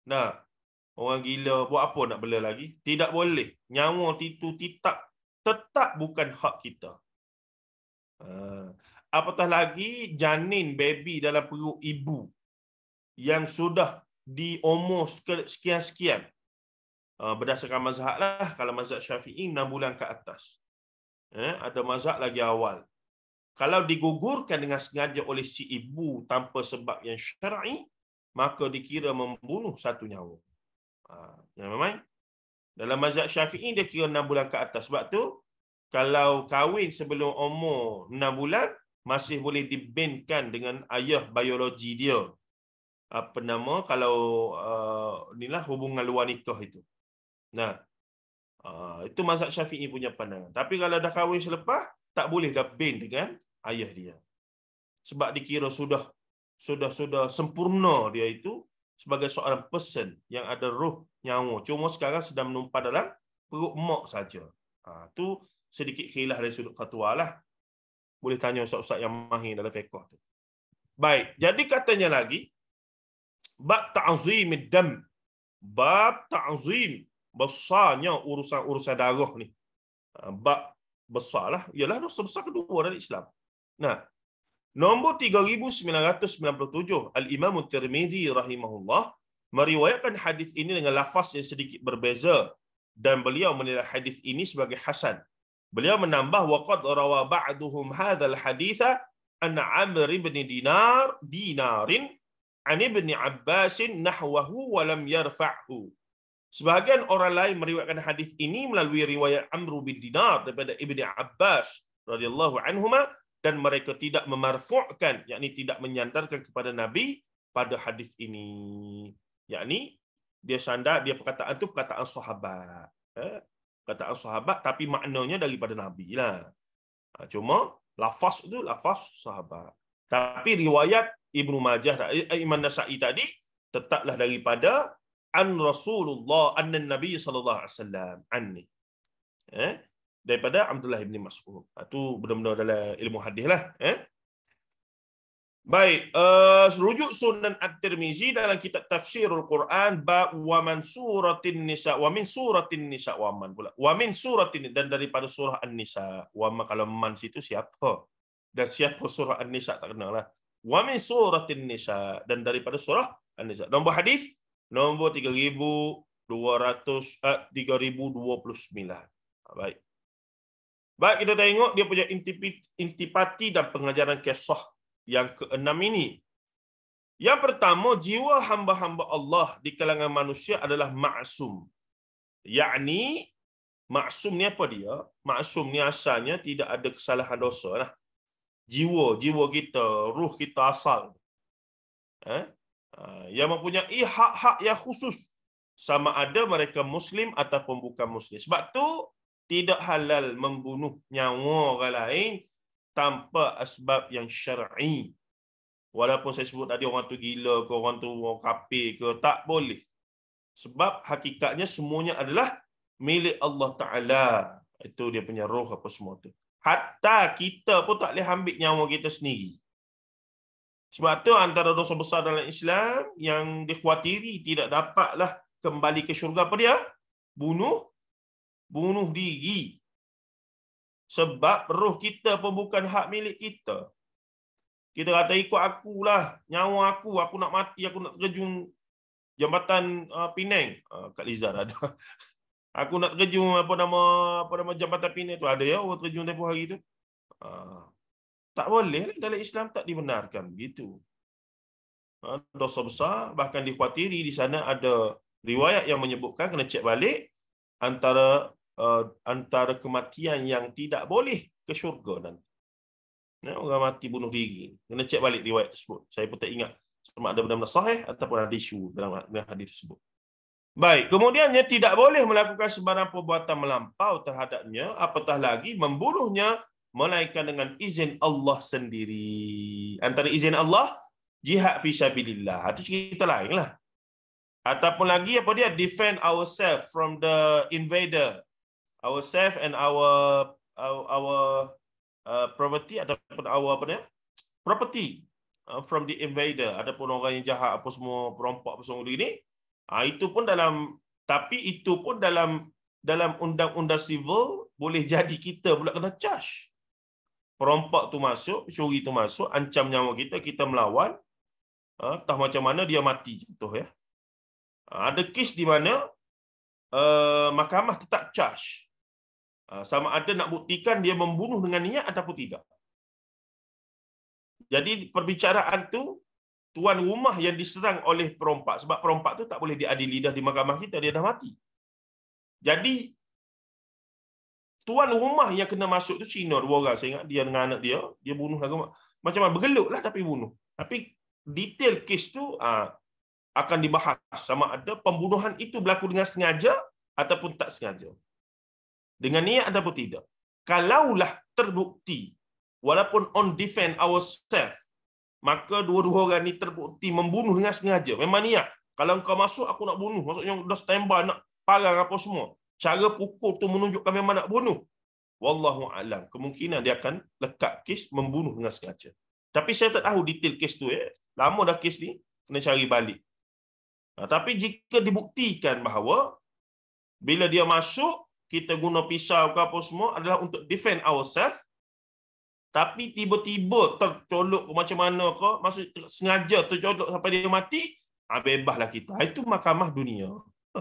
[SPEAKER 1] Nah, orang gila buat apa nak bela lagi tidak boleh nyawa itu tetap tetap bukan hak kita ha. apatah lagi janin baby dalam perut ibu yang sudah diomos umur sekian-sekian ha, berdasarkan mazhab lah kalau mazhab syafi'i 6 bulan ke atas eh, ada mazhab lagi awal kalau digugurkan dengan sengaja oleh si ibu tanpa sebab yang syar'i maka dikira membunuh satu nyawa Ha, memang dalam mazhab Syafi'i dia kira 6 bulan ke atas. Sebab tu kalau kahwin sebelum umur 6 bulan masih boleh dibinkan dengan ayah biologi dia. Apa nama kalau uh, inilah hubungan luar nikah itu. Nah. Uh, itu mazhab Syafi'i punya pandangan. Tapi kalau dah kahwin selepas tak boleh dah bin dengan ayah dia. Sebab dikira sudah sudah sudah sempurna dia itu sebagai seorang person yang ada roh nyawa. Cuma sekarang sedang menumpah dalam perut mak saja. Ha, tu sedikit khilaf dari sudut fatwa lah. Boleh tanya ustaz-ustaz yang mahir dalam fiqh Baik, jadi katanya lagi bab ta'zim dam bab ta'zim besarnya urusan-urusan darah ni. Ha, bab besarlah ialah dosa besar kedua dalam Islam. Nah, Nombor 3997 Al Imam Tirmizi rahimahullah meriwayatkan hadis ini dengan lafaz yang sedikit berbeza dan beliau menilai hadis ini sebagai hasan. Beliau menambah waqad rawa ba'duhum hadzal haditha an Amr ibn Dinar Dinarin an ibn Abbas nahwahu wa lam yarfa'hu. Sebahagian orang lain meriwayatkan hadis ini melalui riwayat Amr bin Dinar daripada Ibn Abbas radhiyallahu anhuma dan mereka tidak memarfu'kan yakni tidak menyandarkan kepada nabi pada hadis ini yakni dia sandar dia perkataan tu perkataan sahabat eh? perkataan sahabat tapi maknanya daripada nabi lah ha, cuma lafaz tu lafaz sahabat tapi riwayat Ibnu Majah eh, eh, iman Nasa'i tadi tetaplah daripada an Rasulullah an Nabi sallallahu alaihi wasallam anni eh daripada Abdullah bin Mas'ud. Ha, tu benar-benar adalah ilmu hadis lah. Eh? Baik, uh, eh, rujuk Sunan At-Tirmizi dalam kitab Tafsirul Quran bab wa man suratin nisa wa min suratin nisa wa man pula. Wa min suratin dan daripada surah An-Nisa. Wa man kalau man situ siapa? Dan siapa surah An-Nisa tak kenal lah, Wa min suratin nisa dan daripada surah An-Nisa. Nombor hadis nombor 3200 uh, 3029. Baik. Baik kita tengok dia punya intipati dan pengajaran kisah yang keenam ini. Yang pertama, jiwa hamba-hamba Allah di kalangan manusia adalah ma'sum. Yakni ma'sum ni apa dia? Ma'sum ni asalnya tidak ada kesalahan dosa lah. Jiwa, jiwa kita, ruh kita asal. Eh? Yang mempunyai hak-hak yang khusus sama ada mereka Muslim ataupun bukan Muslim. Sebab tu tidak halal membunuh nyawa orang lain tanpa asbab yang syar'i. Walaupun saya sebut tadi orang tu gila ke orang tu kafir ke tak boleh. Sebab hakikatnya semuanya adalah milik Allah Taala. Itu dia punya roh apa semua tu. Hatta kita pun tak boleh ambil nyawa kita sendiri. Sebab tu antara dosa besar dalam Islam yang dikhawatiri tidak dapatlah kembali ke syurga apa dia? Bunuh bunuh diri. Sebab roh kita pun bukan hak milik kita. Kita kata ikut aku lah, nyawa aku, aku nak mati, aku nak terjun jambatan uh, Penang. Uh, Kak Lizar ada. [LAUGHS] aku nak terjun apa nama apa nama jambatan Penang tu ada ya, orang terjun tempoh hari tu. Uh, tak boleh lah dalam Islam tak dibenarkan begitu. Uh, dosa besar, bahkan dikhawatiri di sana ada riwayat yang menyebutkan kena cek balik antara Eh, antara kematian yang tidak boleh ke syurga nanti. Ya, eh, orang mati bunuh diri. Kena cek balik riwayat tersebut. Saya pun tak ingat sama ada benda-benda sahih ataupun ada isu dalam hadis tersebut. Baik, kemudiannya tidak boleh melakukan sebarang perbuatan melampau terhadapnya, apatah lagi membunuhnya melainkan dengan izin Allah sendiri. Antara izin Allah jihad fi sabilillah. Itu cerita lainlah. Ataupun lagi apa dia defend ourselves from the invader our self and our our, our uh, property ataupun our apa ni property uh, from the invader ataupun orang yang jahat apa semua perompak apa semua ni uh, ah, itu pun dalam tapi itu pun dalam dalam undang-undang civil boleh jadi kita pula kena charge perompak tu masuk curi tu masuk ancam nyawa kita kita melawan uh, ah, tak macam mana dia mati contoh ya uh, ada kes di mana uh, mahkamah tetap charge Ah, sama ada nak buktikan dia membunuh dengan niat ataupun tidak. Jadi perbicaraan tu tuan rumah yang diserang oleh perompak sebab perompak tu tak boleh diadili dah di mahkamah kita dia dah mati. Jadi tuan rumah yang kena masuk tu Cina dua orang saya ingat dia dengan anak dia dia bunuh lah macam mana bergeluklah tapi bunuh. Tapi detail kes tu ah, akan dibahas sama ada pembunuhan itu berlaku dengan sengaja ataupun tak sengaja dengan niat ataupun tidak. Kalaulah terbukti, walaupun on defend ourselves, maka dua-dua orang ini terbukti membunuh dengan sengaja. Memang niat. Kalau kau masuk, aku nak bunuh. Maksudnya dah standby, nak parang apa semua. Cara pukul tu menunjukkan memang nak bunuh. Wallahu alam. Kemungkinan dia akan lekat kes membunuh dengan sengaja. Tapi saya tak tahu detail kes tu. Eh. Lama dah kes ni, kena cari balik. Nah, ha, tapi jika dibuktikan bahawa bila dia masuk, kita guna pisau ke apa semua adalah untuk defend ourselves tapi tiba-tiba tercolok ke macam mana ke maksud sengaja tercolok sampai dia mati ha, bebaslah kita ah, itu mahkamah dunia [LAUGHS]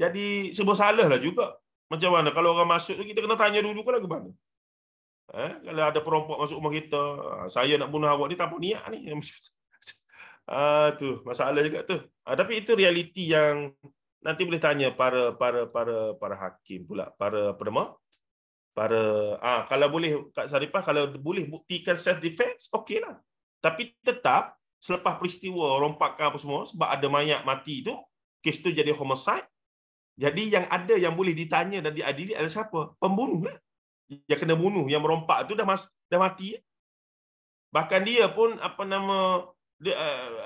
[SPEAKER 1] jadi sebuah salah lah juga macam mana kalau orang masuk kita kena tanya dulu ke lagu mana eh, kalau ada perompak masuk rumah kita ah, saya nak bunuh awak ni tanpa niat ni [LAUGHS] ah tu masalah juga tu ha, tapi itu realiti yang nanti boleh tanya para para para para hakim pula para perdama para ah kalau boleh kat Saripah kalau boleh buktikan self defense okeylah tapi tetap selepas peristiwa rompakan apa semua sebab ada mayat mati tu kes tu jadi homicide jadi yang ada yang boleh ditanya dan diadili adalah siapa pembunuh lah yang kena bunuh yang merompak tu dah mas, dah mati bahkan dia pun apa nama dia,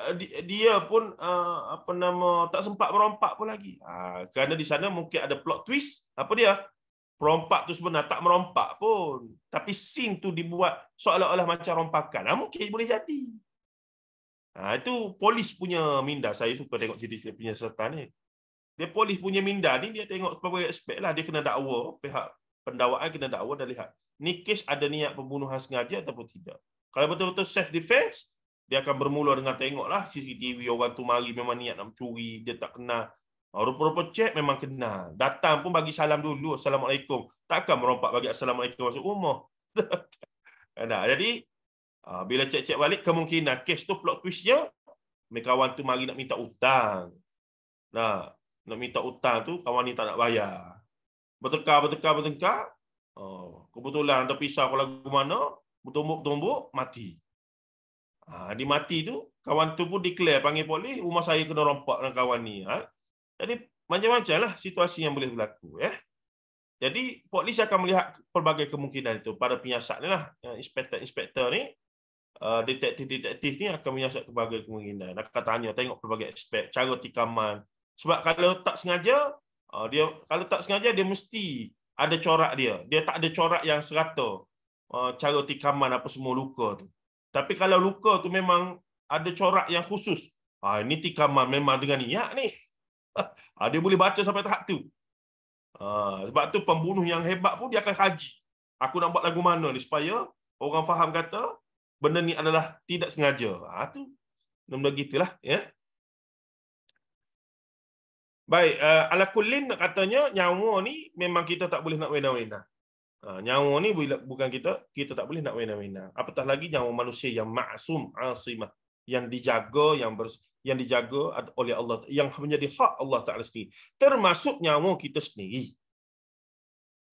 [SPEAKER 1] eh, dia pun eh, apa nama tak sempat merompak pun lagi. Ah, kerana di sana mungkin ada plot twist. Apa dia? Merompak tu sebenarnya tak merompak pun. Tapi scene tu dibuat seolah-olah macam rompakan. Ah, mungkin boleh jadi. Ah, itu polis punya minda. Saya suka tengok cerita punya serta ni. Dia polis punya minda ni dia tengok sebagai aspek lah. Dia kena dakwa pihak pendakwaan kena dakwa dan lihat. Ni kes ada niat pembunuhan sengaja ataupun tidak. Kalau betul-betul self defense, dia akan bermula dengan tengoklah CCTV orang tu mari memang niat nak mencuri, dia tak kena. Ah, rupa-rupa cek memang kena. Datang pun bagi salam dulu, Assalamualaikum. Takkan merompak bagi Assalamualaikum masuk rumah. [LAUGHS] nah, jadi, ah, bila cek-cek balik, kemungkinan kes tu plot twistnya, kawan tu mari nak minta hutang. Nah, nak minta hutang tu, kawan ni tak nak bayar. Bertengkar, bertengkar, bertengkar. Oh, kebetulan terpisah. pisau kalau mana, bertumbuk-bertumbuk, mati. Ha, dia mati tu, kawan tu pun declare, panggil polis, rumah saya kena rompak dengan kawan ni. Ha? Jadi macam-macam lah situasi yang boleh berlaku. Ya? Jadi polis akan melihat pelbagai kemungkinan itu pada penyiasat ni lah. Inspektor-inspektor ni, eh, detektif-detektif ni akan menyiasat pelbagai kemungkinan. Nak Akan tanya, tengok pelbagai aspek, cara tikaman. Sebab kalau tak sengaja, eh, dia kalau tak sengaja dia mesti ada corak dia. Dia tak ada corak yang serata eh, cara tikaman apa semua luka tu. Tapi kalau luka tu memang ada corak yang khusus. Ha, ini tikaman memang dengan niat ni. Ha, [LAUGHS] dia boleh baca sampai tahap tu. Ha, sebab tu pembunuh yang hebat pun dia akan haji. Aku nak buat lagu mana ni supaya orang faham kata benda ni adalah tidak sengaja. Ha, tu. Benda gitulah. Ya. Baik, uh, ala kulin katanya nyawa ni memang kita tak boleh nak wena-wena. Ha, nyawa ni bukan kita, kita tak boleh nak wena-wena. Apatah lagi nyawa manusia yang ma'sum, asimah, yang dijaga, yang bers, yang dijaga oleh Allah, yang menjadi hak Allah Ta'ala sendiri. Termasuk nyawa kita sendiri.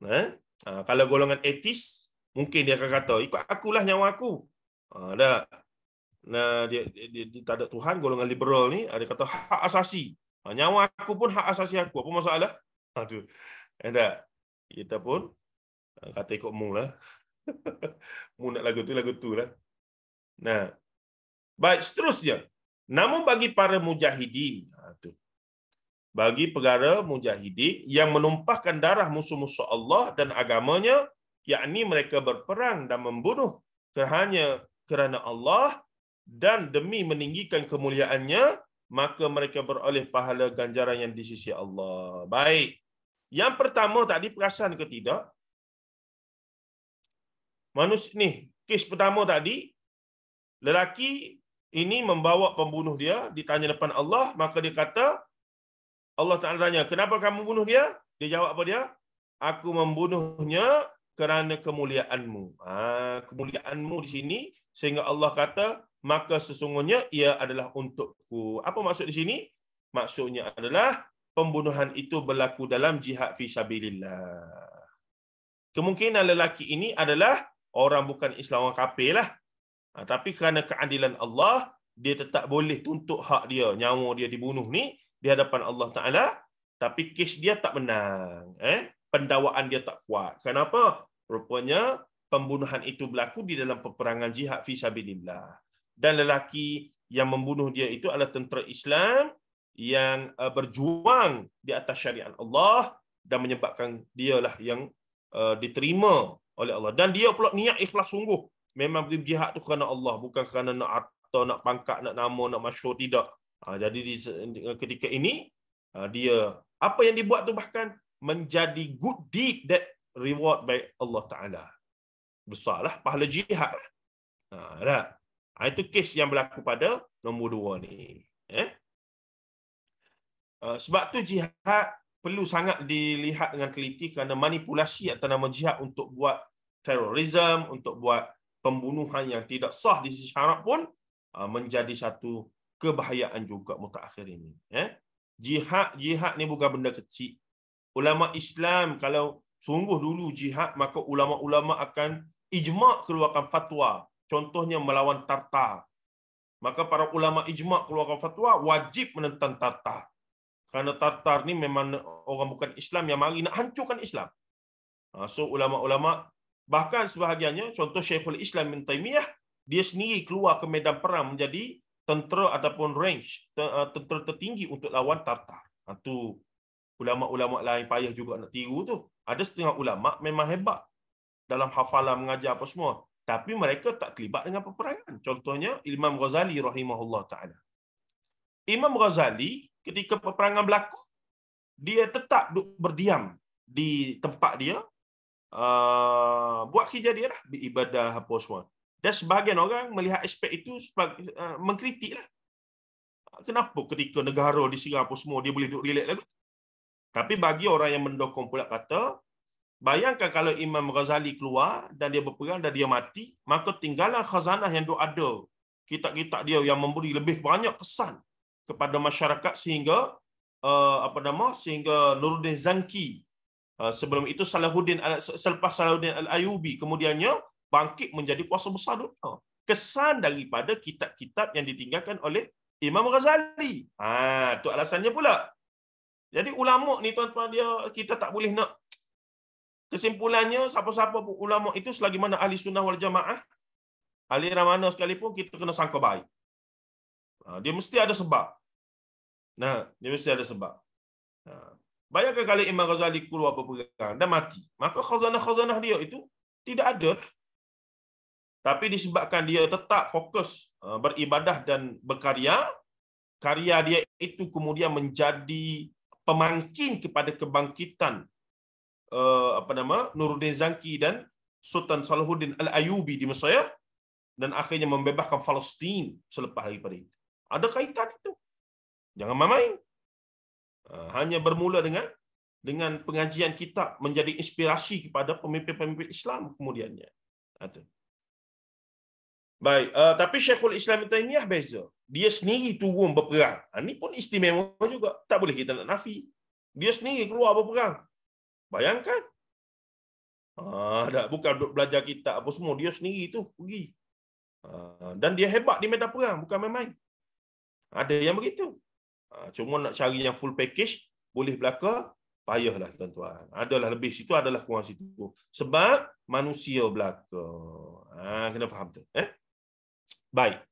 [SPEAKER 1] Ha? Ha, kalau golongan etis, mungkin dia akan kata, ikut akulah nyawa aku. Ha, dah. Nah, dia, dia, dia, dia, tak ada Tuhan, golongan liberal ni, ada kata hak asasi. Ha, nyawa aku pun hak asasi aku. Apa masalah? Aduh. Ha, Anda, kita pun Ah, kata ikut mu lah. [LAUGHS] mu nak lagu tu, lagu tu lah. Nah. Baik, seterusnya. Namun bagi para mujahidin, ah, tu. bagi perkara mujahidin yang menumpahkan darah musuh-musuh Allah dan agamanya, yakni mereka berperang dan membunuh kerana kerana Allah dan demi meninggikan kemuliaannya, maka mereka beroleh pahala ganjaran yang di sisi Allah. Baik. Yang pertama tadi perasan ke tidak, Manus ni kes pertama tadi lelaki ini membawa pembunuh dia ditanya depan Allah maka dia kata Allah Taala tanya kenapa kamu bunuh dia dia jawab apa dia aku membunuhnya kerana kemuliaanmu ha, kemuliaanmu di sini sehingga Allah kata maka sesungguhnya ia adalah untukku apa maksud di sini maksudnya adalah pembunuhan itu berlaku dalam jihad fi sabilillah kemungkinan lelaki ini adalah orang bukan Islam orang kafir lah. Ha, tapi kerana keadilan Allah, dia tetap boleh tuntut hak dia, nyawa dia dibunuh ni di hadapan Allah Taala, tapi kes dia tak menang. Eh, pendawaan dia tak kuat. Kenapa? Rupanya pembunuhan itu berlaku di dalam peperangan jihad fi sabilillah. Dan lelaki yang membunuh dia itu adalah tentera Islam yang eh, berjuang di atas syariat Allah dan menyebabkan dialah yang eh, diterima oleh Allah dan dia pula niat ikhlas sungguh memang pergi jihad tu kerana Allah bukan kerana nak atau nak pangkat nak nama nak masyhur tidak ha, jadi di, ketika ini ha, dia apa yang dibuat tu bahkan menjadi good deed that reward by Allah taala besarlah pahala jihad lah. ha, dah. ha itu kes yang berlaku pada nombor dua ni eh ha, sebab tu jihad perlu sangat dilihat dengan teliti kerana manipulasi atau nama jihad untuk buat terorisme, untuk buat pembunuhan yang tidak sah di sisi syarak pun ah, menjadi satu kebahayaan juga mutakhir ini. Ya. Jihad jihad ni bukan benda kecil. Ulama Islam kalau sungguh dulu jihad maka ulama-ulama akan ijma' keluarkan fatwa. Contohnya melawan Tartar. Maka para ulama ijma' keluarkan fatwa wajib menentang Tartar kerana Tartar ni memang orang bukan Islam yang mari nak hancurkan Islam. Ha, so ulama-ulama bahkan sebahagiannya contoh Syekhul Islam bin Taimiyah dia sendiri keluar ke medan perang menjadi tentera ataupun range eh, tentera tertinggi untuk lawan Tartar. Itu ha, ulama-ulama lain payah juga nak tiru tu. Ada setengah ulama memang hebat dalam hafalan mengajar apa semua. Tapi mereka tak terlibat dengan peperangan. Contohnya, Imam Ghazali rahimahullah ta'ala. Imam Ghazali ketika peperangan berlaku dia tetap duduk berdiam di tempat dia uh, buat kerja dia lah di ibadah apa semua dan sebahagian orang melihat aspek itu sebagai uh, mengkritik lah uh, kenapa ketika negara diserang apa semua dia boleh duduk relax lagi tapi bagi orang yang mendukung pula kata bayangkan kalau Imam Ghazali keluar dan dia berperang dan dia mati maka tinggallah khazanah yang duk ada kitab-kitab dia yang memberi lebih banyak kesan kepada masyarakat sehingga eh, apa nama sehingga Nuruddin Zanki eh, sebelum itu Salahuddin selepas Salahuddin Al-Ayubi kemudiannya bangkit menjadi kuasa besar dunia. Kesan daripada kitab-kitab yang ditinggalkan oleh Imam Ghazali. Ha tu alasannya pula. Jadi ulama ni tuan-tuan dia kita tak boleh nak kesimpulannya siapa-siapa ulama itu selagi mana ahli sunnah wal jamaah aliran mana sekalipun kita kena sangka baik. Ha, dia mesti ada sebab. Nah, dia mesti ada sebab. Ha, Banyak kali Imam Ghazali keluar peperangan dan mati. Maka khazanah-khazanah dia itu tidak ada. Tapi disebabkan dia tetap fokus ha, beribadah dan berkarya, karya dia itu kemudian menjadi pemangkin kepada kebangkitan e, apa nama Nuruddin Zanki dan Sultan Salahuddin Al-Ayubi di Mesir dan akhirnya membebaskan Palestin selepas daripada itu. Ada kaitan itu. Jangan main-main. Ha, hanya bermula dengan dengan pengajian kitab menjadi inspirasi kepada pemimpin-pemimpin Islam kemudiannya. Ada. Ha, Baik, uh, tapi Syekhul Islam Taimiyah beza. Dia sendiri turun berperang. ini ha, pun istimewa juga. Tak boleh kita nak nafi. Dia sendiri keluar berperang. Bayangkan. Ah, uh, bukan duduk belajar kitab apa semua. Dia sendiri itu pergi. Uh, dan dia hebat di medan perang. Bukan main-main. Ada yang begitu. Ha, cuma nak cari yang full package, boleh belaka, payahlah tuan-tuan. Adalah lebih situ, adalah kurang situ. Sebab manusia belaka. Ha, kena faham tu. Eh? Baik.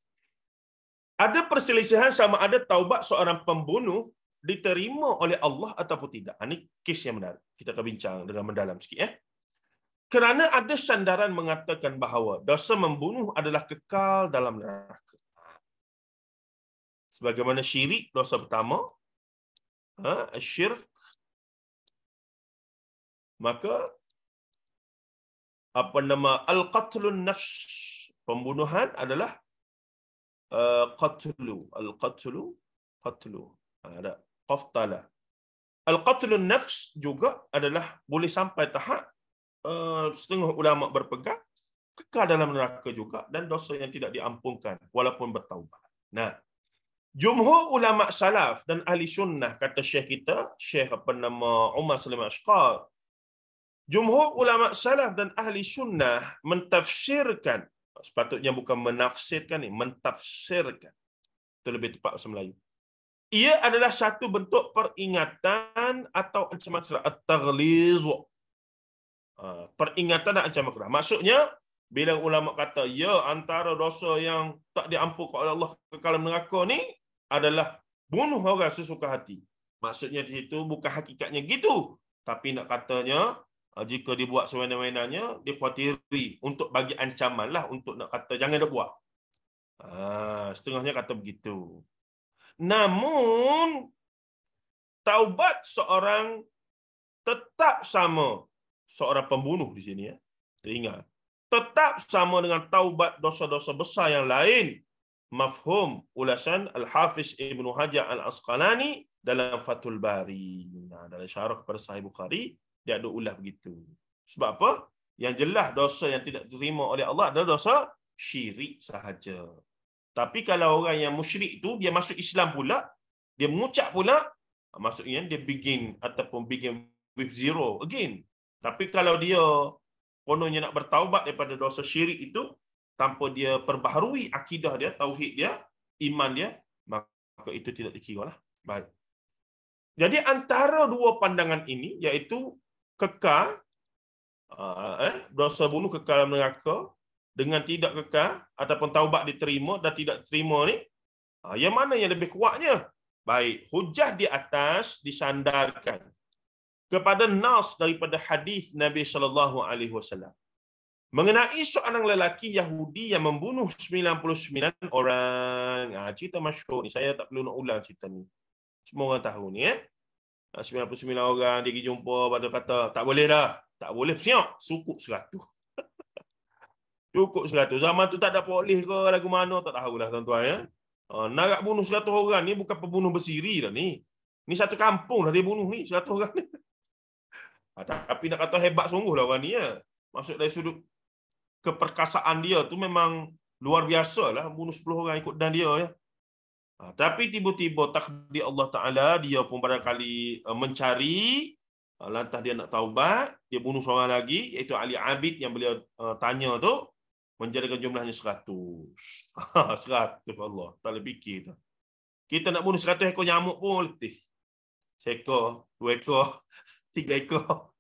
[SPEAKER 1] Ada perselisihan sama ada taubat seorang pembunuh diterima oleh Allah ataupun tidak. Ini ha, kes yang benar Kita akan bincang dengan mendalam sikit. Eh? Kerana ada sandaran mengatakan bahawa dosa membunuh adalah kekal dalam neraka sebagaimana syirik dosa pertama ha syirk maka apa nama al qatlun nafs pembunuhan adalah uh, qatlu al qatlu qatlu ha, ada qaftala al qatlun nafs juga adalah boleh sampai tahap uh, setengah ulama berpegang kekal dalam neraka juga dan dosa yang tidak diampunkan walaupun bertaubat nah Jumhur ulama salaf dan ahli sunnah kata syekh kita, syekh apa nama Umar Salim Ashqar. Jumhur ulama salaf dan ahli sunnah mentafsirkan sepatutnya bukan menafsirkan ni, mentafsirkan. Itu lebih tepat bahasa Melayu. Ia adalah satu bentuk peringatan atau ancaman kerah. At-taghliz. Ha, peringatan dan ancaman kerah. Maksudnya, bila ulama kata, ya antara dosa yang tak diampu oleh Allah kekal neraka ni, adalah bunuh orang sesuka hati. Maksudnya di situ bukan hakikatnya gitu. Tapi nak katanya, ah, jika dibuat sewenang-wenangnya, dikhawatiri untuk bagi ancaman lah untuk nak kata jangan dia buat. Ha, setengahnya kata begitu. Namun, taubat seorang tetap sama seorang pembunuh di sini. Ya. Teringat. Tetap sama dengan taubat dosa-dosa besar yang lain mafhum ulasan al-Hafiz Ibn Hajar al-Asqalani dalam Fathul Bari. Nah, dalam Syarak kepada Sahih Bukhari, dia ada ulah begitu. Sebab apa? Yang jelas dosa yang tidak diterima oleh Allah adalah dosa syirik sahaja. Tapi kalau orang yang musyrik itu, dia masuk Islam pula, dia mengucap pula, maksudnya dia begin ataupun begin with zero again. Tapi kalau dia kononnya nak bertaubat daripada dosa syirik itu, tanpa dia perbaharui akidah dia, tauhid dia, iman dia, maka itu tidak dikira lah. Baik. Jadi antara dua pandangan ini, iaitu kekal, uh, eh, berasa bunuh kekal dalam neraka, dengan tidak kekal, ataupun taubat diterima dan tidak terima ni, uh, yang mana yang lebih kuatnya? Baik, hujah di atas disandarkan kepada nas daripada hadis Nabi saw mengenai seorang lelaki Yahudi yang membunuh 99 orang. Ha, cerita masyur ni. Saya tak perlu nak ulang cerita ni. Semua orang tahu ni. Eh? 99 ah, orang, dia pergi jumpa, pada kata, tak boleh dah. Tak boleh. Siap. Cukup 100. Cukup 100. Zaman tu tak ada polis ke, lagu mana, tak tahulah tuan-tuan. Ya? Ha, ah, nak bunuh 100 orang ni, bukan pembunuh bersiri dah ni. Ni satu kampung dah dia bunuh ni, 100 orang ni. Ha, [LAUGHS] tapi nak kata hebat sungguh lah orang ni. Ya? Masuk dari sudut keperkasaan dia tu memang luar biasa lah bunuh 10 orang ikut dan dia ya. Ha, tapi tiba-tiba takdir Allah Taala dia pun kali uh, eh, mencari uh, lantas dia nak taubat, dia bunuh seorang lagi iaitu Ali Abid yang beliau uh, tanya tu menjadikan jumlahnya 100. 100 [LAUGHS] ha, Allah, tak boleh fikir tu. Kita nak bunuh 100 ekor nyamuk pun letih. Seekor, dua ekor, [LAUGHS] tiga ekor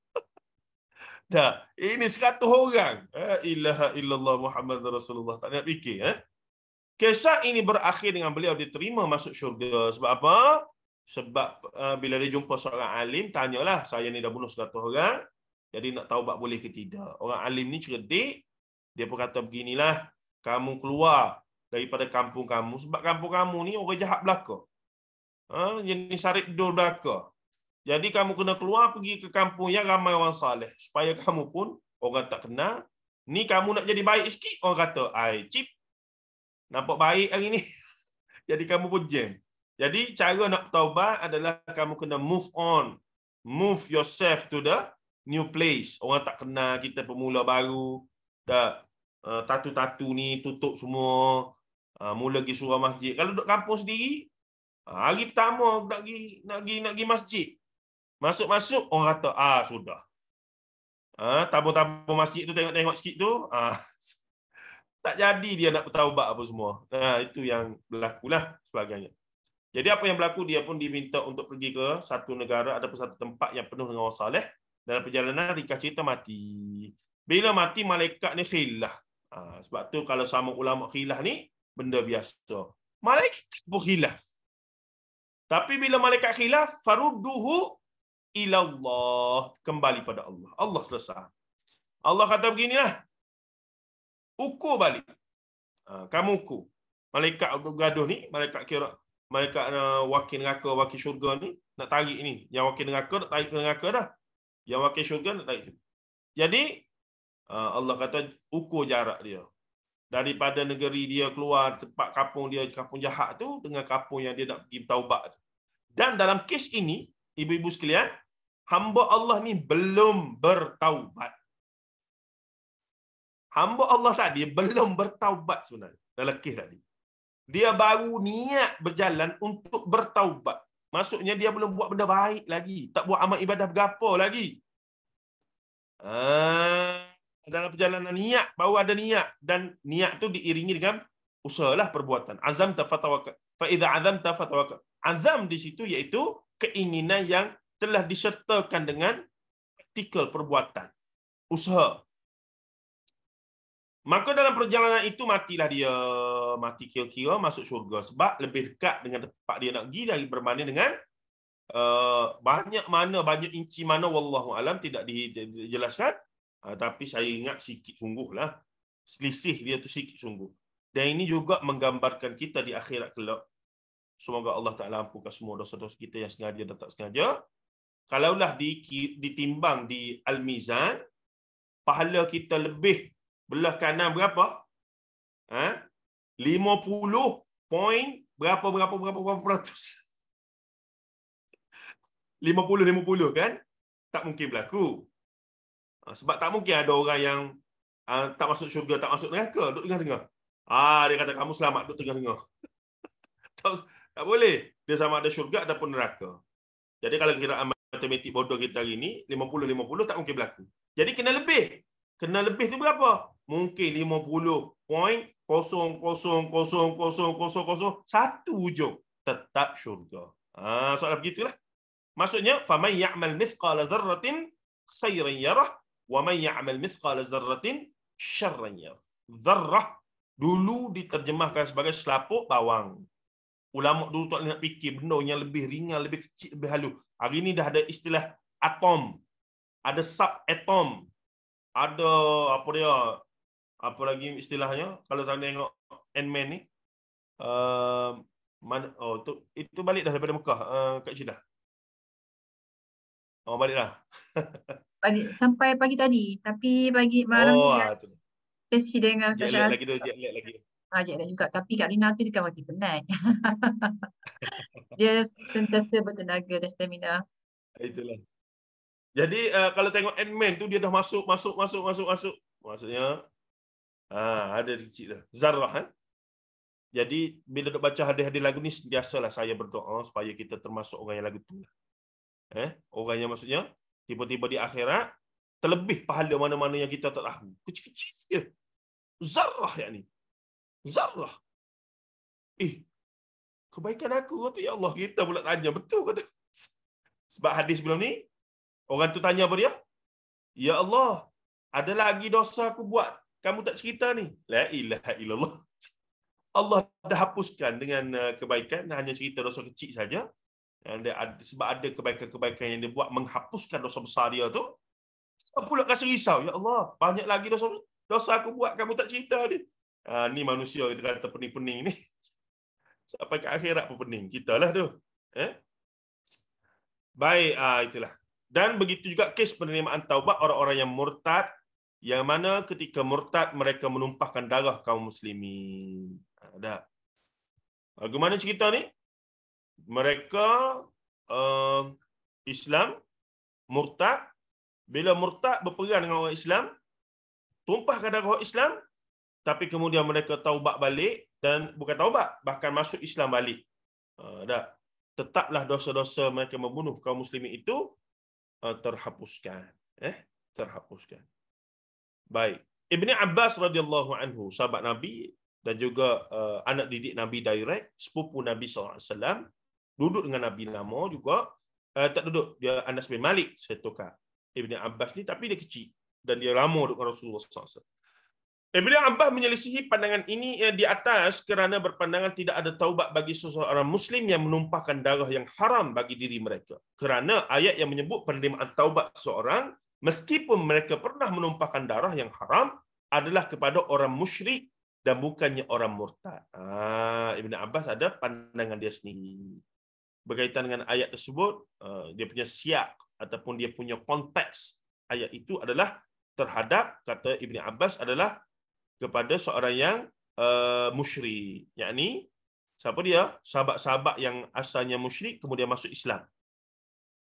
[SPEAKER 1] dah ini 100 orang eh ilaha illallah Muhammad rasulullah tak ada fikir eh kisah ini berakhir dengan beliau diterima masuk syurga sebab apa sebab uh, bila dia jumpa seorang alim tanyalah saya ni dah bunuh 100 orang jadi nak tahu taubat boleh ke tidak orang alim ni cerdik dia pun kata beginilah kamu keluar daripada kampung kamu sebab kampung kamu ni orang jahat belaka ha jenis syarik dur belaka jadi kamu kena keluar pergi ke kampung yang ramai orang soleh. Supaya kamu pun orang tak kenal. Ni kamu nak jadi baik sikit. Orang kata, ay cip. Nampak baik hari ni. [LAUGHS] jadi kamu pun jam. Jadi cara nak taubat adalah kamu kena move on. Move yourself to the new place. Orang tak kenal kita pemula baru. Dah eh, tatu-tatu ni tutup semua. Ah, mula pergi surah masjid. Kalau duduk kampung sendiri, ah, hari pertama nak pergi, nak pergi, nak pergi masjid. Masuk-masuk orang kata, ah sudah. Ah, ha, tabu tabung masjid tu tengok-tengok sikit tu, ah [LAUGHS] tak jadi dia nak bertaubat apa semua. Nah, ha, itu yang berlaku lah sebagainya. Jadi apa yang berlaku dia pun diminta untuk pergi ke satu negara ataupun satu tempat yang penuh dengan orang soleh dalam perjalanan ringkas cerita mati. Bila mati malaikat ni khilah. Ha, sebab tu kalau sama ulama khilah ni benda biasa. Malaikat pun khilah. Tapi bila malaikat khilah farudduhu ilallah kembali pada Allah. Allah selesai. Allah kata beginilah. Ukur balik. Ha, kamu ukur. Malaikat gaduh ni, malaikat kira malaikat uh, wakil neraka, wakil syurga ni nak tarik ni. Yang wakil neraka nak tarik ke neraka dah. Yang wakil syurga nak tarik. Jadi uh, Allah kata ukur jarak dia. Daripada negeri dia keluar, tempat kampung dia, kampung jahat tu dengan kampung yang dia nak pergi bertaubat tu. Dan dalam kes ini, ibu-ibu sekalian, hamba Allah ni belum bertaubat. Hamba Allah tadi belum bertaubat sebenarnya. Lelaki tadi. Dia baru niat berjalan untuk bertaubat. Maksudnya dia belum buat benda baik lagi. Tak buat amal ibadah berapa lagi. Ah, dalam perjalanan niat, baru ada niat. Dan niat tu diiringi dengan usahalah perbuatan. Azam tafatawakal. Fa'idha azam tafatawakal. Azam di situ iaitu keinginan yang telah disertakan dengan praktikal perbuatan, usaha. Maka dalam perjalanan itu matilah dia, mati kira-kira masuk syurga sebab lebih dekat dengan tempat dia nak pergi lagi berbanding dengan uh, banyak mana, banyak inci mana wallahu alam tidak dijelaskan. Uh, tapi saya ingat sikit sungguhlah. Selisih dia tu sikit sungguh. Dan ini juga menggambarkan kita di akhirat kelak. Semoga Allah Ta'ala ampunkan semua dosa-dosa kita yang sengaja dan tak sengaja kalaulah ditimbang di al-mizan pahala kita lebih belah kanan berapa? Ha? 50 point berapa berapa berapa berapa peratus? 50 [LAUGHS] 50 kan? Tak mungkin berlaku. Ha, sebab tak mungkin ada orang yang uh, tak masuk syurga, tak masuk neraka, duduk tengah-tengah. Ah, dia kata kamu selamat duduk tengah-tengah. [LAUGHS] tak, tak boleh. Dia sama ada syurga ataupun neraka. Jadi kalau kira matematik bodoh kita hari ni 50 50 tak mungkin berlaku. Jadi kena lebih. Kena lebih tu berapa? Mungkin 50.000001 satu ujung tetap syurga. Ha, soalan begitulah. Maksudnya faman ya'mal mithqala dzarratin khairan yarah wa man ya'mal mithqala dzarratin syarran yarah. dulu diterjemahkan sebagai selaput bawang ulama dulu tak nak fikir benda yang lebih ringan, lebih kecil, lebih halus. Hari ini dah ada istilah atom. Ada subatom. Ada apa dia? Apa lagi istilahnya? Kalau tanda tengok Ant-Man ni. Uh, mana, oh, tu, itu balik dah daripada Mekah. Uh, Kak Syedah. Oh, balik dah.
[SPEAKER 2] balik, [LAUGHS] sampai pagi tadi. Tapi bagi malam oh, ni. Oh, Kesih kan. ah, dengan Ustaz Syarah. Lagi dua,
[SPEAKER 1] lagi dua.
[SPEAKER 2] Ha, Encik juga. Tapi Kak Rina tu dia kan mati penat. [LAUGHS] dia sentiasa bertenaga dan stamina.
[SPEAKER 1] Itulah. Jadi uh, kalau tengok Ant-Man tu dia dah masuk, masuk, masuk, masuk, masuk. Maksudnya uh, ada kecil dah. Zarrah kan? Jadi bila duk baca hadis-hadis lagu ni biasalah saya berdoa supaya kita termasuk orang yang lagu tu. Lah. Eh, orang yang maksudnya tiba-tiba di akhirat terlebih pahala mana-mana yang kita tak tahu. Kecil-kecil je. Zarrah yang ni zarah. Eh, kebaikan aku kata ya Allah kita pula tanya betul kata. Sebab hadis sebelum ni orang tu tanya apa dia? Ya Allah, ada lagi dosa aku buat. Kamu tak cerita ni. La ilaha illallah. [LAUGHS] Allah dah hapuskan dengan uh, kebaikan hanya cerita dosa kecil saja. sebab ada kebaikan-kebaikan yang dia buat menghapuskan dosa besar dia tu. Apa pula kasi risau? Ya Allah, banyak lagi dosa dosa aku buat kamu tak cerita dia. Uh, ni manusia kita kata pening-pening ni. [LAUGHS] Sampai ke akhirat pun pening. Kita lah tu. Eh? Baik, uh, itulah. Dan begitu juga kes penerimaan taubat orang-orang yang murtad. Yang mana ketika murtad, mereka menumpahkan darah kaum muslimin. Ada. Ah, Bagaimana cerita ni? Mereka uh, Islam, murtad. Bila murtad berperang dengan orang Islam, tumpahkan darah orang Islam, tapi kemudian mereka taubat balik dan bukan taubat bahkan masuk Islam balik ha, dah tetaplah dosa-dosa mereka membunuh kaum muslimin itu ha, terhapuskan eh terhapuskan baik Ibni Abbas radhiyallahu anhu sahabat Nabi dan juga uh, anak didik Nabi direct sepupu Nabi SAW, duduk dengan Nabi Lamo juga uh, tak duduk dia Anas bin Malik saya tukar Ibni Abbas ni tapi dia kecil dan dia Lamo duduk dengan Rasulullah SAW. Eh, Ibnu Abbas menyelisihi pandangan ini di atas kerana berpandangan tidak ada taubat bagi seseorang Muslim yang menumpahkan darah yang haram bagi diri mereka. Kerana ayat yang menyebut penerimaan taubat seorang meskipun mereka pernah menumpahkan darah yang haram adalah kepada orang musyrik dan bukannya orang murtad. Ah, Ibn Abbas ada pandangan dia sendiri. Berkaitan dengan ayat tersebut, ha, dia punya siak ataupun dia punya konteks ayat itu adalah terhadap kata Ibn Abbas adalah kepada seorang yang uh, musyrik yakni siapa dia sahabat-sahabat yang asalnya musyri kemudian masuk Islam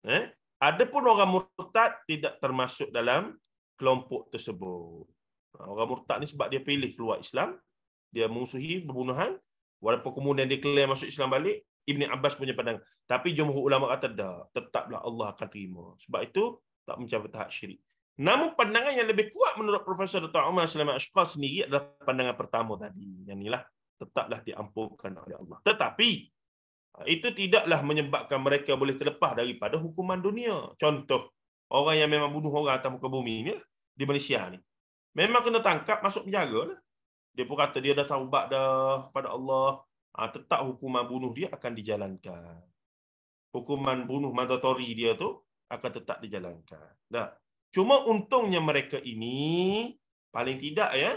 [SPEAKER 1] eh adapun orang murtad tidak termasuk dalam kelompok tersebut orang murtad ni sebab dia pilih keluar Islam dia mengusuhi pembunuhan walaupun kemudian dia kelam masuk Islam balik Ibni Abbas punya pandangan tapi jumhur ulama kata tak, tetaplah Allah akan terima sebab itu tak mencapai tahap syirik Namun pandangan yang lebih kuat menurut Profesor Dr. Umar Salamat Ashqa sendiri adalah pandangan pertama tadi. Yang inilah tetaplah diampunkan oleh Allah. Tetapi ah, itu tidaklah menyebabkan mereka boleh terlepas daripada hukuman dunia. Contoh, orang yang memang bunuh orang atas muka bumi ni di Malaysia ni. Memang kena tangkap masuk penjara lah. Dia pun kata dia dah taubat dah pada Allah. Ah, tetap hukuman bunuh dia akan dijalankan. Hukuman bunuh mandatory dia tu akan tetap dijalankan. Dah. Cuma untungnya mereka ini paling tidak ya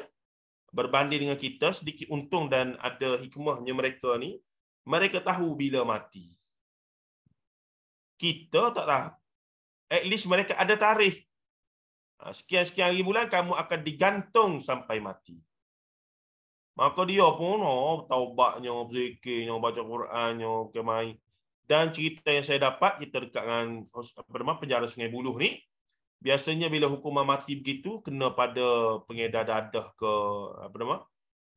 [SPEAKER 1] berbanding dengan kita sedikit untung dan ada hikmahnya mereka ni mereka tahu bila mati. Kita tak tahu. At least mereka ada tarikh. Ha, sekian-sekian hari bulan kamu akan digantung sampai mati. Maka dia pun oh, taubatnya, berzikirnya, baca Qurannya, kemai. Dan cerita yang saya dapat, kita dekat dengan apa nama, penjara Sungai Buloh ni, biasanya bila hukuman mati begitu kena pada pengedar dadah ke apa nama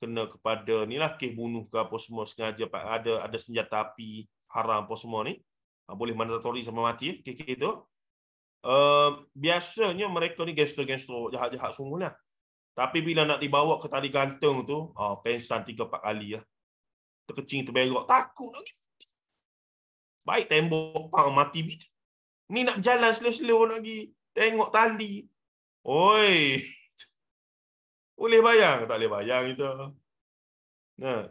[SPEAKER 1] kena kepada nilah kes bunuh ke apa semua sengaja ada ada senjata api haram apa semua ni ah, boleh mandatory sama mati eh, kes itu ehm, biasanya mereka ni gangster-gangster jahat-jahat sungguh lah. Tapi bila nak dibawa ke tali gantung tu, oh, pensan 3-4 kali lah. Terkecing, terberok, takut lagi. Baik tembok, pang mati. Ni nak jalan slow-slow lagi. Tengok tali. Oi. [LAUGHS] Boleh bayang tak boleh bayang itu. Nah.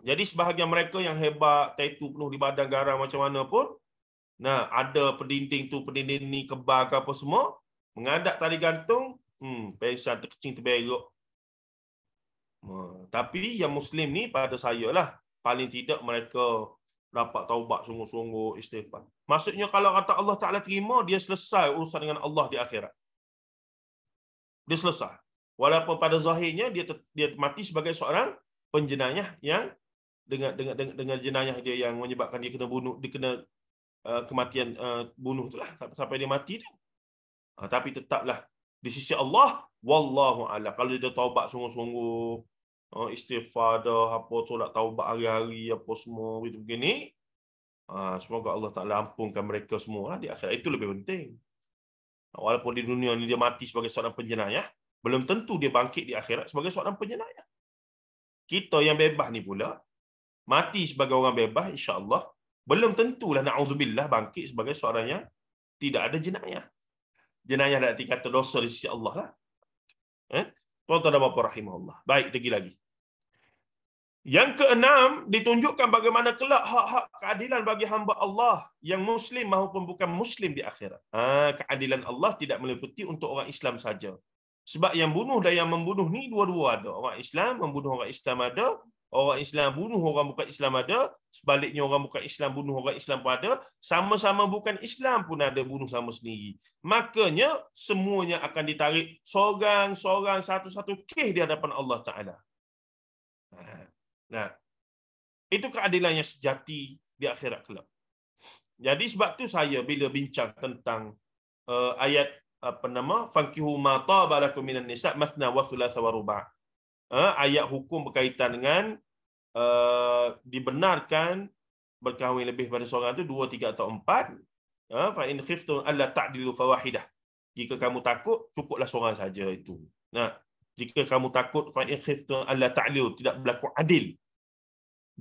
[SPEAKER 1] Jadi sebahagian mereka yang hebat, tattoo penuh di badan garam macam mana pun, nah ada pendinding tu, pendinding ni kebal ke apa semua, mengadap tali gantung, hmm, pesan terkecing terberok. tapi yang Muslim ni pada saya lah, paling tidak mereka dapat taubat sungguh-sungguh istighfar. Maksudnya kalau kata Allah Ta'ala terima, dia selesai urusan dengan Allah di akhirat. Dia selesai. Walaupun pada zahirnya dia dia mati sebagai seorang penjenayah yang dengan dengan dengan, dengan jenayah dia yang menyebabkan dia kena bunuh, dia kena uh, kematian uh, bunuh lah sampai dia mati tu. Uh, tapi tetaplah di sisi Allah wallahu a'lam. Kalau dia taubat sungguh-sungguh, uh, istighfar dah, apa solat taubat hari-hari apa semua begitu begini, Ah, semoga Allah Ta'ala ampunkan mereka semua di akhirat. Itu lebih penting. Walaupun di dunia ini dia mati sebagai seorang penjenayah, belum tentu dia bangkit di akhirat sebagai seorang penjenayah. Kita yang bebas ni pula, mati sebagai orang bebas, insya Allah belum tentulah na'udzubillah bangkit sebagai seorang yang tidak ada jenayah. Jenayah dari kata dosa di sisi Allah lah. Eh? Tuan-tuan dan Bapak Rahimahullah. Baik, pergi lagi. Yang keenam ditunjukkan bagaimana kelak hak-hak keadilan bagi hamba Allah yang muslim maupun bukan muslim di akhirat. Ha, keadilan Allah tidak meliputi untuk orang Islam saja. Sebab yang bunuh dan yang membunuh ni dua-dua ada. Orang Islam membunuh orang Islam ada, orang Islam bunuh orang bukan Islam ada, sebaliknya orang bukan Islam bunuh orang Islam pun ada, sama-sama bukan Islam pun ada bunuh sama sendiri. Makanya semuanya akan ditarik seorang-seorang satu-satu keh di hadapan Allah Taala. Ha. Nah, itu keadilan yang sejati di akhirat kelak. Jadi sebab tu saya bila bincang tentang uh, ayat apa nama fankihu ma tabalakum minan nisa masna wa thulatha wa ruba. Uh, ayat hukum berkaitan dengan uh, dibenarkan berkahwin lebih pada seorang tu dua, tiga atau empat. Uh, fa in khiftum alla ta'dilu fawahidah. Jika kamu takut, cukuplah seorang saja itu. Nah, jika kamu takut fa in khiftum alla ta'lu tidak berlaku adil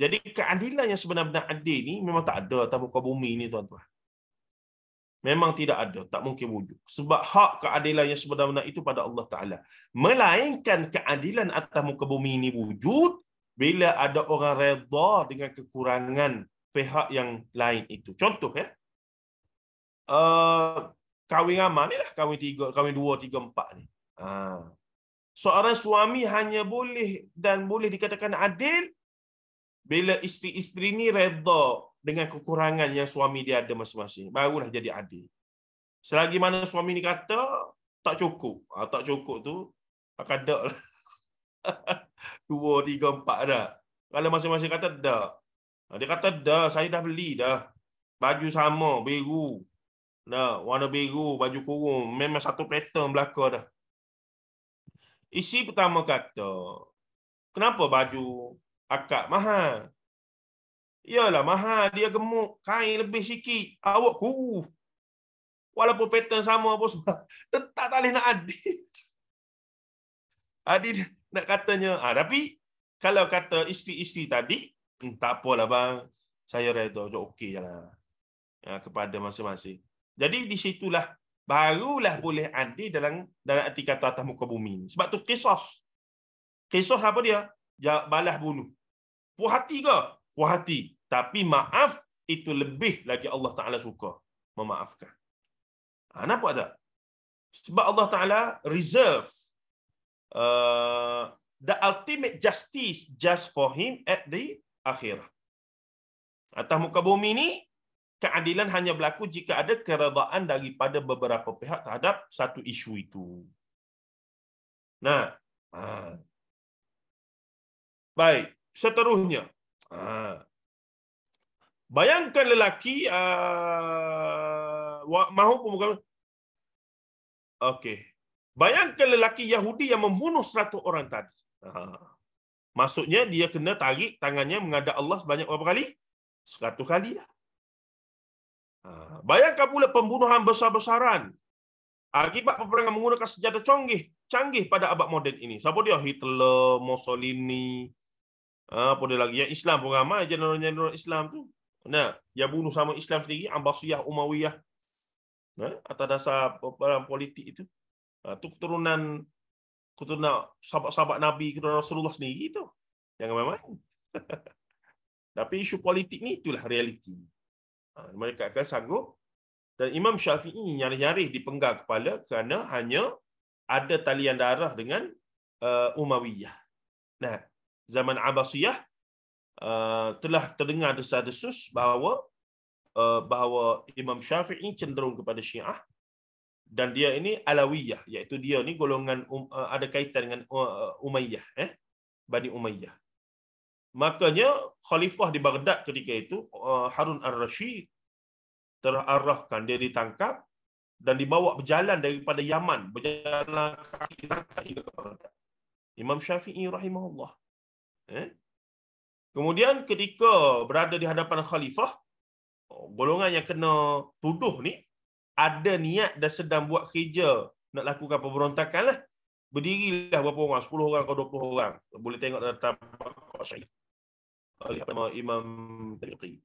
[SPEAKER 1] jadi keadilan yang sebenar-benar adil ni memang tak ada atas muka bumi ni tuan-tuan memang tidak ada tak mungkin wujud sebab hak keadilan yang sebenar-benar itu pada Allah Taala melainkan keadilan atas muka bumi ini wujud bila ada orang redha dengan kekurangan pihak yang lain itu contoh ya uh, eh, kawin aman ni lah kawin tiga kawin dua tiga empat ni ha. Uh seorang suami hanya boleh dan boleh dikatakan adil bila isteri-isteri ni redha dengan kekurangan yang suami dia ada masing-masing barulah jadi adil selagi mana suami ni kata tak cukup ha, tak cukup tu akan ada lah. [LAUGHS] dua tiga empat dah kalau masing-masing kata dah ah, dia kata dah saya dah beli dah baju sama biru dah warna biru baju kurung memang satu pattern belaka dah Isi pertama kata, kenapa baju akak mahal? Iyalah mahal, dia gemuk, kain lebih sikit, awak kuruh. Walaupun pattern sama pun semua, [LAUGHS] tetap tak boleh nak adil. Adil nak katanya, ah, tapi kalau kata isteri-isteri tadi, hm, tak apalah bang, saya redha, okey je lah. Ya, kepada masing-masing. Jadi di situlah barulah boleh adil dalam dalam arti kata atas muka bumi. Sebab tu kisos. Kisos apa dia? Ya, balas bunuh. Puas hati ke? Puas hati. Tapi maaf itu lebih lagi Allah Ta'ala suka memaafkan. Ha, nampak tak? Sebab Allah Ta'ala reserve uh, the ultimate justice just for him at the akhirah. Atas muka bumi ni, keadilan hanya berlaku jika ada keredaan daripada beberapa pihak terhadap satu isu itu. Nah, ha. baik. Seterusnya, ha. bayangkan lelaki uh, mahu pemukul. Okey. Bayangkan lelaki Yahudi yang membunuh 100 orang tadi. Ha. Maksudnya dia kena tarik tangannya menghadap Allah sebanyak berapa kali? 100 kali lah. Ha, bayangkan pula pembunuhan besar-besaran akibat peperangan menggunakan senjata canggih canggih pada abad moden ini. Siapa dia? Hitler, Mussolini, ha, apa dia lagi? Yang Islam pun ramai jeneral-jeneral Islam tu. Nah, dia bunuh sama Islam sendiri, Abbasiyah, Umayyah. Nah, atas dasar peperangan politik itu. Ha, itu keturunan keturunan sahabat-sahabat Nabi, keturunan Rasulullah sendiri itu. Jangan main-main. [LAUGHS] Tapi isu politik ni itulah realiti. Ha, melekatkan sanggup dan Imam Syafi'i nyari nyaris dipenggal kepala kerana hanya ada talian darah dengan uh, Umayyah. Nah, zaman Abbasiyah uh, telah terdengar desa-desus bahawa uh, bahawa Imam Syafi'i cenderung kepada Syiah dan dia ini Alawiyah iaitu dia ni golongan um, uh, ada kaitan dengan uh, Umayyah eh Bani Umayyah. Makanya khalifah di Baghdad ketika itu uh, Harun al-Rashid terarahkan dia ditangkap dan dibawa berjalan daripada Yaman berjalan kaki hingga ke Baghdad. Imam Syafi'i rahimahullah. Eh? Kemudian ketika berada di hadapan khalifah oh, golongan yang kena tuduh ni ada niat dan sedang buat kerja nak lakukan pemberontakan lah. Berdirilah berapa orang? 10 orang ke 20 orang. Boleh tengok dalam tabak Syafi'i oleh nama Imam Tirmizi.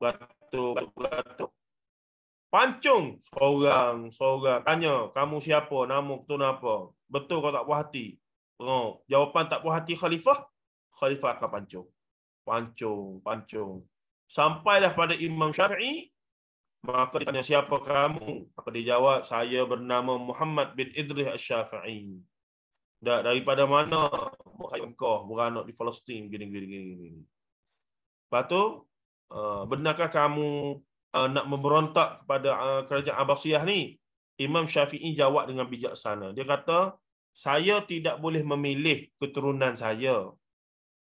[SPEAKER 1] batu, batu. Pancung seorang, seorang. Tanya, kamu siapa? Nama tu apa? Betul kau tak puas hati? No. Oh, jawapan tak puas hati khalifah? Khalifah akan pancung. Pancung, pancung. Sampailah pada Imam Syafi'i, maka ditanya siapa kamu? Maka dijawab, saya bernama Muhammad bin Idris al-Syafi'i. Daripada mana apa kaya engkau beranak di Palestin gini gini gini. Lepas tu uh, benarkah kamu uh, nak memberontak kepada uh, kerajaan Abbasiyah ni? Imam Syafi'i jawab dengan bijaksana. Dia kata, saya tidak boleh memilih keturunan saya.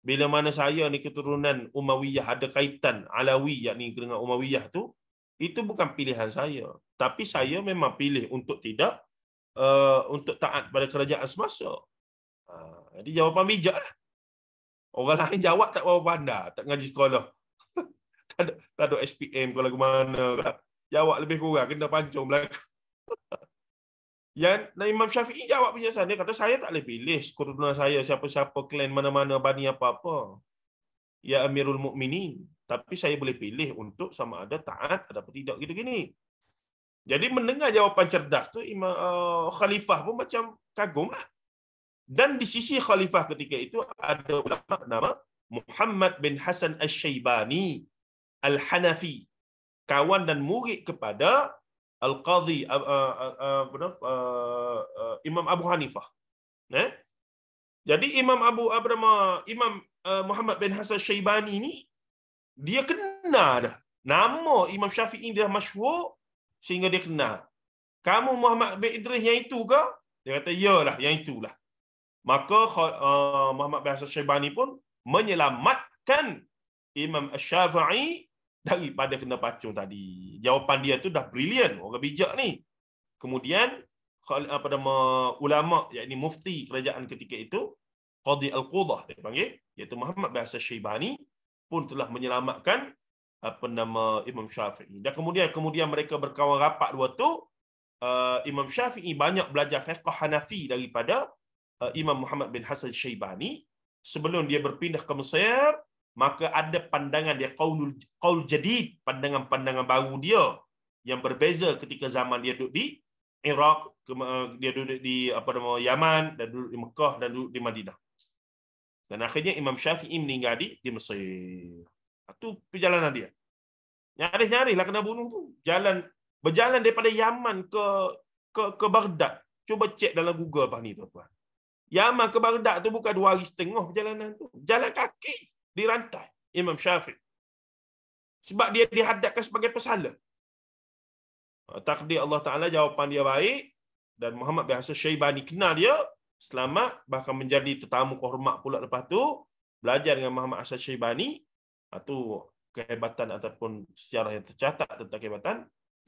[SPEAKER 1] Bila mana saya ni keturunan Umayyah ada kaitan Alawi yakni dengan Umayyah tu, itu bukan pilihan saya. Tapi saya memang pilih untuk tidak uh, untuk taat pada kerajaan semasa. Uh, jadi jawapan bijak lah. Orang lain jawab tak berapa pandai. Tak ngaji sekolah. [LAUGHS] tak, ada, tak ada SPM kalau ke mana. Jawab lebih kurang. Kena pancung belakang. [LAUGHS] Yang nah, Imam Syafi'i jawab punya sana. Dia kata, saya tak boleh pilih sekurutuna saya. Siapa-siapa, klan mana-mana, bani apa-apa. Ya Amirul mukmini. Tapi saya boleh pilih untuk sama ada taat atau tidak. Gitu gini. Jadi mendengar jawapan cerdas tu, Imam uh, Khalifah pun macam kagum lah. Dan di sisi khalifah ketika itu ada ulama nama Muhammad bin Hasan Al-Shaybani Al-Hanafi. Kawan dan murid kepada Al-Qadhi, uh, uh, uh, uh, uh, uh, Imam Abu Hanifah. Eh? Jadi Imam Abu Abrama, Imam uh, Muhammad bin Hasan al Syaibani ini dia kenal dah. Nama Imam Syafi'i dia dah masyhur sehingga dia kenal. Kamu Muhammad bin Idris yang itu ke? Dia kata, "Iyalah, yang itulah." maka uh, Muhammad bin Hasan Syaibani pun menyelamatkan Imam Syafi'i daripada kena pacung tadi. Jawapan dia tu dah brilliant, orang bijak ni. Kemudian uh, pada ulama yakni mufti kerajaan ketika itu Qadi Al-Qudah dia panggil iaitu Muhammad bin Hasan Syaibani pun telah menyelamatkan apa uh, nama Imam Syafi'i. Dan kemudian kemudian mereka berkawan rapat dua tu uh, Imam Syafi'i banyak belajar fiqh Hanafi daripada Uh, Imam Muhammad bin Hasan Syaibani sebelum dia berpindah ke Mesir maka ada pandangan dia qaulul qaul jadid pandangan-pandangan baru dia yang berbeza ketika zaman dia duduk di Iraq uh, dia duduk di apa nama Yaman dan duduk di Mekah dan duduk di Madinah dan akhirnya Imam Syafi'i meninggal di di Mesir itu perjalanan dia nyaris-nyaris lah kena bunuh tu jalan berjalan daripada Yaman ke ke ke Baghdad cuba cek dalam Google bah ni tuan-tuan Yaman ke Baghdad tu bukan dua hari setengah perjalanan tu. Jalan kaki di rantai Imam Syafiq. Sebab dia dihadapkan sebagai pesalah. Ah, takdir Allah Ta'ala jawapan dia baik. Dan Muhammad bin Hassan Syaibani kenal dia. Selamat. Bahkan menjadi tetamu kehormat pula lepas tu. Belajar dengan Muhammad Hassan Syaibani. Itu ah, kehebatan ataupun sejarah yang tercatat tentang kehebatan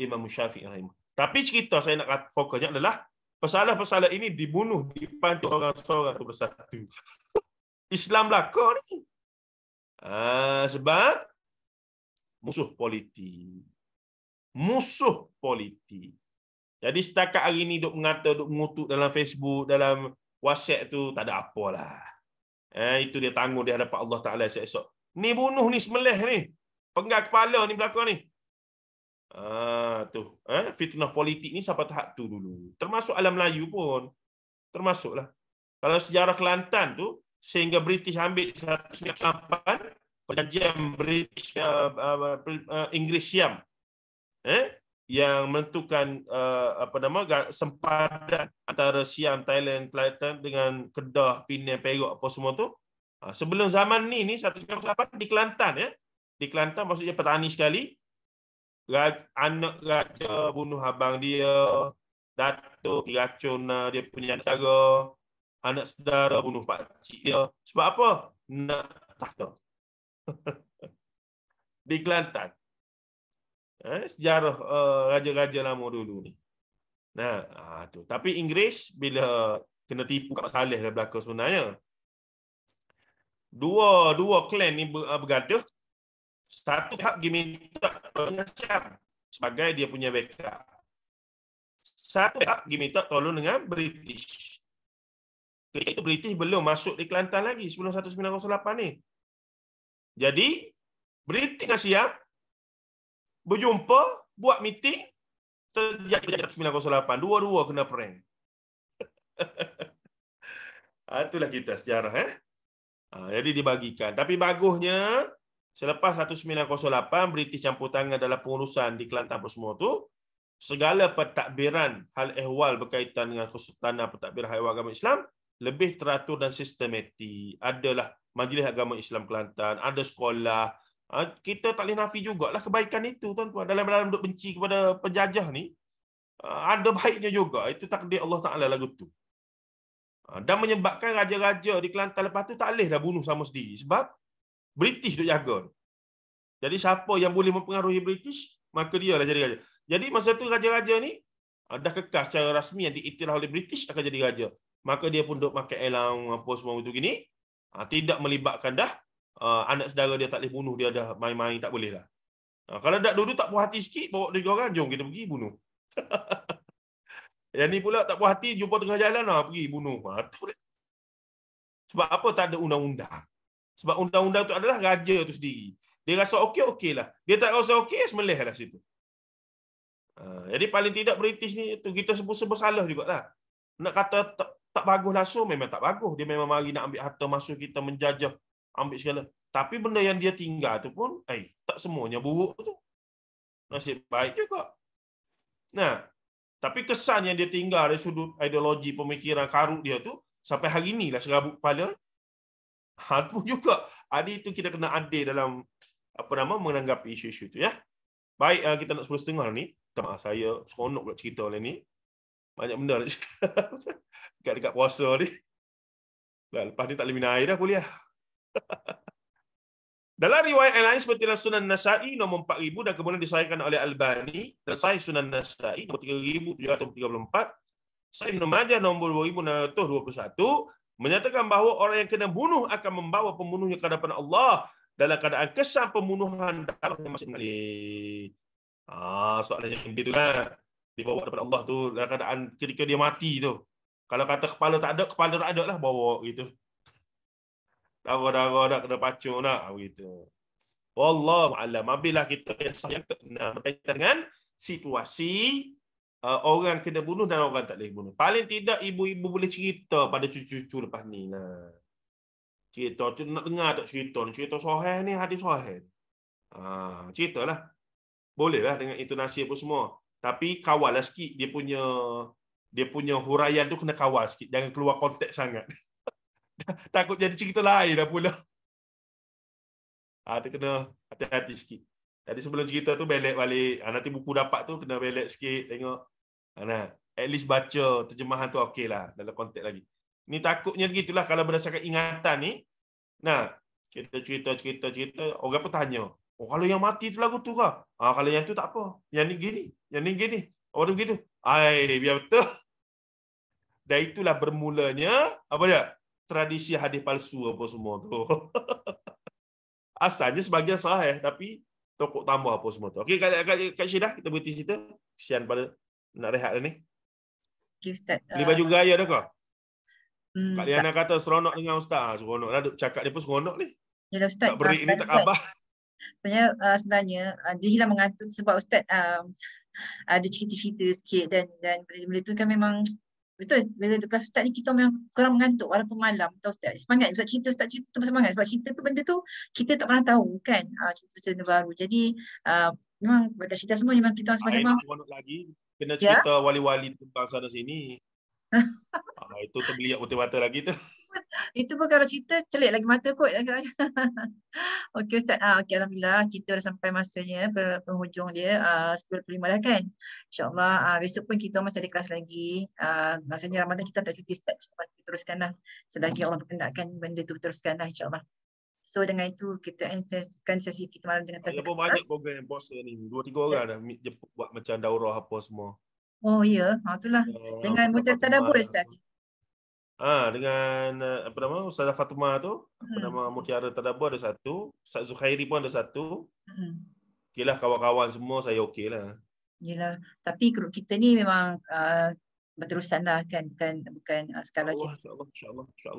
[SPEAKER 1] Imam Syafiq. Tapi cerita saya nak fokusnya adalah pesalah-pesalah ini dibunuh di pantai orang seorang bersatu. [LAUGHS] Islam belaka ni. Ha, sebab musuh politik. Musuh politik. Jadi setakat hari ni duk mengata, duk mengutuk dalam Facebook, dalam WhatsApp tu, tak ada apalah. Eh, itu dia tanggung di hadapan Allah Ta'ala esok-esok. Ni bunuh ni semelih ni. Penggal kepala ni belakang ni. Ah tu, eh? fitnah politik ni sampai tahap tu dulu. Termasuk alam Melayu pun termasuklah. Kalau sejarah Kelantan tu sehingga British ambil 198 perjanjian British uh, eh, uh, eh, Inggeris eh, Siam. Eh? yang menentukan uh, apa nama sempadan antara Siam, Thailand, Kelantan dengan Kedah, Penang, Perak apa semua tu. Ah, sebelum zaman ni ni 198 di Kelantan ya. Di Kelantan maksudnya petani sekali anak raja bunuh abang dia, datuk racun ah, dia punya cara, anak saudara bunuh pak cik dia. Sebab apa? Nak tahta. [LAUGHS] Di Kelantan. Ha, eh, sejarah uh, raja-raja lama dulu ni. Nah, ah, tu. Tapi Inggeris bila kena tipu kat Saleh dah belaka sebenarnya. Dua dua klan ni ah, bergaduh satu pihak diminta penasihat sebagai dia punya backup. Satu pihak diminta tolong dengan British. Ketika itu British belum masuk di Kelantan lagi sebelum 1908 ni. Jadi British dah siap berjumpa, buat meeting sejak 1908. Dua-dua kena perang. [LAUGHS] Ah, itulah kita sejarah. Eh? Ah, jadi dibagikan. Tapi bagusnya, selepas 1908 British campur tangan dalam pengurusan di Kelantan apa semua tu segala pentadbiran hal ehwal berkaitan dengan kesultanan pentadbiran hal ehwal agama Islam lebih teratur dan sistematik adalah majlis agama Islam Kelantan ada sekolah ha, kita tak boleh nafi lah kebaikan itu tuan-tuan dalam dalam duk benci kepada penjajah ni ha, ada baiknya juga itu takdir Allah Taala lagu tu ha, dan menyebabkan raja-raja di Kelantan lepas tu tak boleh dah bunuh sama sendiri sebab British duk jaga. Jadi siapa yang boleh mempengaruhi British, maka dia lah jadi raja. Jadi masa tu raja-raja ni ah, dah kekal secara rasmi yang diiktiraf oleh British akan jadi raja. Maka dia pun duk pakai elang apa semua itu gini. Ah, tidak melibatkan dah ah, anak saudara dia tak boleh bunuh dia dah main-main tak boleh lah. kalau dak dulu tak puas hati sikit bawa dia orang jom kita pergi bunuh. [LAUGHS] yang ni pula tak puas hati jumpa tengah jalan lah pergi bunuh. Ha, Sebab apa tak ada undang-undang. Sebab undang-undang itu adalah raja itu sendiri. Dia rasa okey, lah Dia tak rasa okey, ya, semelih lah situ. Ha, jadi paling tidak British ni, tu kita sebut sebut salah juga lah. Nak kata tak, tak bagus langsung, memang tak bagus. Dia memang mari nak ambil harta masuk kita menjajah, ambil segala. Tapi benda yang dia tinggal tu pun, eh, tak semuanya buruk tu. Nasib baik juga. Nah, tapi kesan yang dia tinggal dari sudut ideologi pemikiran karut dia tu, sampai hari ni lah serabut kepala, Ha tu juga. Adi itu kita kena adil dalam apa nama menanggapi isu-isu itu ya. Baik ah, kita nak 10 setengah ni. Tak saya seronok nak cerita oleh ni. Banyak benda nak cerita. [LAUGHS] dekat dekat puasa ni. Dan lah, lepas ni tak boleh minum air dah kuliah. [LAUGHS] dalam riwayat yang lain seperti Sunan Nasai nombor 4000 dan kemudian disahkan oleh Albani, dan sahih Sunan Nasai nombor 3734, sahih Ibn Majah nombor 2621, menyatakan bahawa orang yang kena bunuh akan membawa pembunuhnya ke hadapan Allah dalam keadaan kesan pembunuhan dalam yang masih mengalir. Ha, soalan yang begitu lah. Kan? Dia bawa kepada Allah tu dalam keadaan ketika dia mati tu. Kalau kata kepala tak ada, kepala tak ada lah bawa tak ada darah nak kena pacu nak ha, begitu. Wallahu alam. Ambillah kita yang sahih berkaitan dengan situasi uh, orang kena bunuh dan orang tak boleh bunuh. Paling tidak ibu-ibu boleh cerita pada cucu-cucu lepas ni. Nah. Cerita, nak dengar tak cerita ni? Cerita soheh ni, hadis soheh. Ah, ha, cerita lah. Boleh lah dengan intonasi pun semua. Tapi kawal lah sikit dia punya dia punya huraian tu kena kawal sikit. Jangan keluar konteks sangat. [LAUGHS] Takut jadi cerita lain dah pula. Ha, kena hati-hati sikit. Jadi sebelum cerita tu belak balik. Ha, nanti buku dapat tu kena belak sikit. Tengok. Nah, at least baca terjemahan tu okey lah dalam konteks lagi. Ni takutnya gitulah kalau berdasarkan ingatan ni. Nah, kita cerita cerita cerita orang pun tanya. Oh kalau yang mati tu lagu tu ke? Ah kalau yang tu tak apa. Yang ni gini, yang ni gini. Orang begitu. Ai, biar betul. Dan itulah bermulanya apa dia? Tradisi hadis palsu apa semua tu. [LAUGHS] Asalnya sebagian sah ya, tapi tokok tambah apa semua tu. Okey, kat kat kat Syedah kita berhenti cerita. Kesian pada nak rehat dah ni?
[SPEAKER 2] Okay, Ustaz. Beli baju uh, gaya dah ke? Mm, Kak Liana
[SPEAKER 1] kata seronok dengan Ustaz. Ah, seronok lah. Cakap dia pun seronok ni. Ya, Ustaz. Tak beri ini ah, tak abah.
[SPEAKER 2] Sebenarnya, uh, sebenarnya uh, dia hilang mengantuk sebab Ustaz um, ada cerita-cerita sikit dan dan benda-benda tu kan memang betul bila dekat ustaz ni kita memang kurang mengantuk walaupun malam tahu ustaz semangat sebab kita ustaz cerita tu semangat sebab kita tu benda tu kita tak pernah tahu kan ah uh, cerita baru jadi memang berkat cerita semua memang kita sama-sama. Ayah nak
[SPEAKER 1] buat lagi. Kena ya? cerita ya? wali-wali tentang sana sini. [LAUGHS] ah, itu terbeliak putih mata lagi tu. [LAUGHS]
[SPEAKER 2] itu pun kalau cerita celik lagi mata kot. [LAUGHS] Okey Ustaz. Ah, Okey Alhamdulillah kita dah sampai masanya penghujung dia. Ah, uh, 10.45 dah kan. InsyaAllah uh, besok pun kita masih ada kelas lagi. Uh, masanya Ramadan kita tak cuti Ustaz. kita teruskanlah. Selagi Allah berkendakkan benda tu teruskanlah InsyaAllah. So dengan itu kita endkan sesi kita malam
[SPEAKER 1] dengan tasawuf. Walaupun banyak program yang bos ni. Dua tiga ya. orang yeah. dah meet buat macam daurah apa semua.
[SPEAKER 2] Oh ya, yeah. ha itulah. Ya, dengan Mutar Tadabur Ustaz.
[SPEAKER 1] Ha, dengan eh, apa nama Ustaz Fatuma tu, apa hmm. nama Mutiara Tadabur ada satu, Ustaz Zuhairi pun ada satu. Hmm. Okeylah kawan-kawan semua saya lah.
[SPEAKER 2] Yalah, tapi grup kita ni memang uh, berterusan lah kan bukan bukan uh, skala Allah,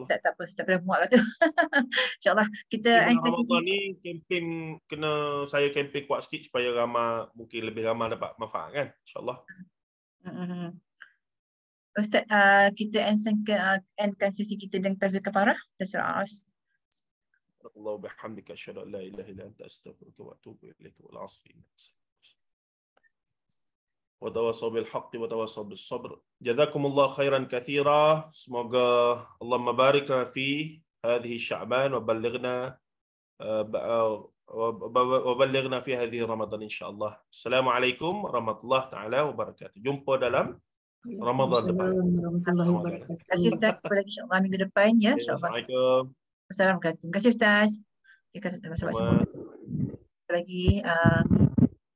[SPEAKER 2] tak, tak apa tak pernah muak lah tu [LAUGHS] insyaallah kita akan ya, ni
[SPEAKER 1] kempen kena saya kempen kuat sikit supaya ramai mungkin lebih ramai dapat manfaat kan insyaallah mm-hmm.
[SPEAKER 2] uh, kita end ke, uh, endkan sesi kita dengan tasbih kafarah. Tasbih aus.
[SPEAKER 1] bihamdika asyhadu an la ilaha illa anta astaghfiruka wa atubu ilaik wal asfi. Assalamualaikum. وتواصوا بالحق وتواصوا بالصبر جزاكم الله خيرا كثيرا سمعك الله مبارك في هذه الشعبان وبلغنا وبلغنا في هذه رمضان إن شاء الله السلام عليكم ورحمة الله تعالى وبركاته جمبو دلم رمضان السلام
[SPEAKER 2] ورحمة الله وبركاته كسي استاذ kepada إن شاء الله minggu depan ya
[SPEAKER 1] Assalamualaikum
[SPEAKER 2] Assalamualaikum Terima kasih Ustaz Terima kasih Terima kasih Terima kasih Terima kasih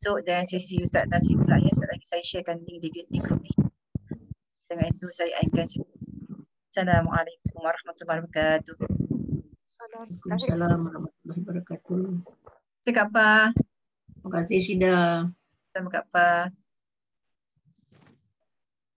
[SPEAKER 2] Datuk dan sesi Ustaz Nasir pula ya Ustaz lagi saya sharekan link di, di, di grup ni Dengan itu saya akan Assalamualaikum warahmatullahi wabarakatuh Assalamualaikum warahmatullahi wabarakatuh Saya Kak Terima kasih Sida Sama Kak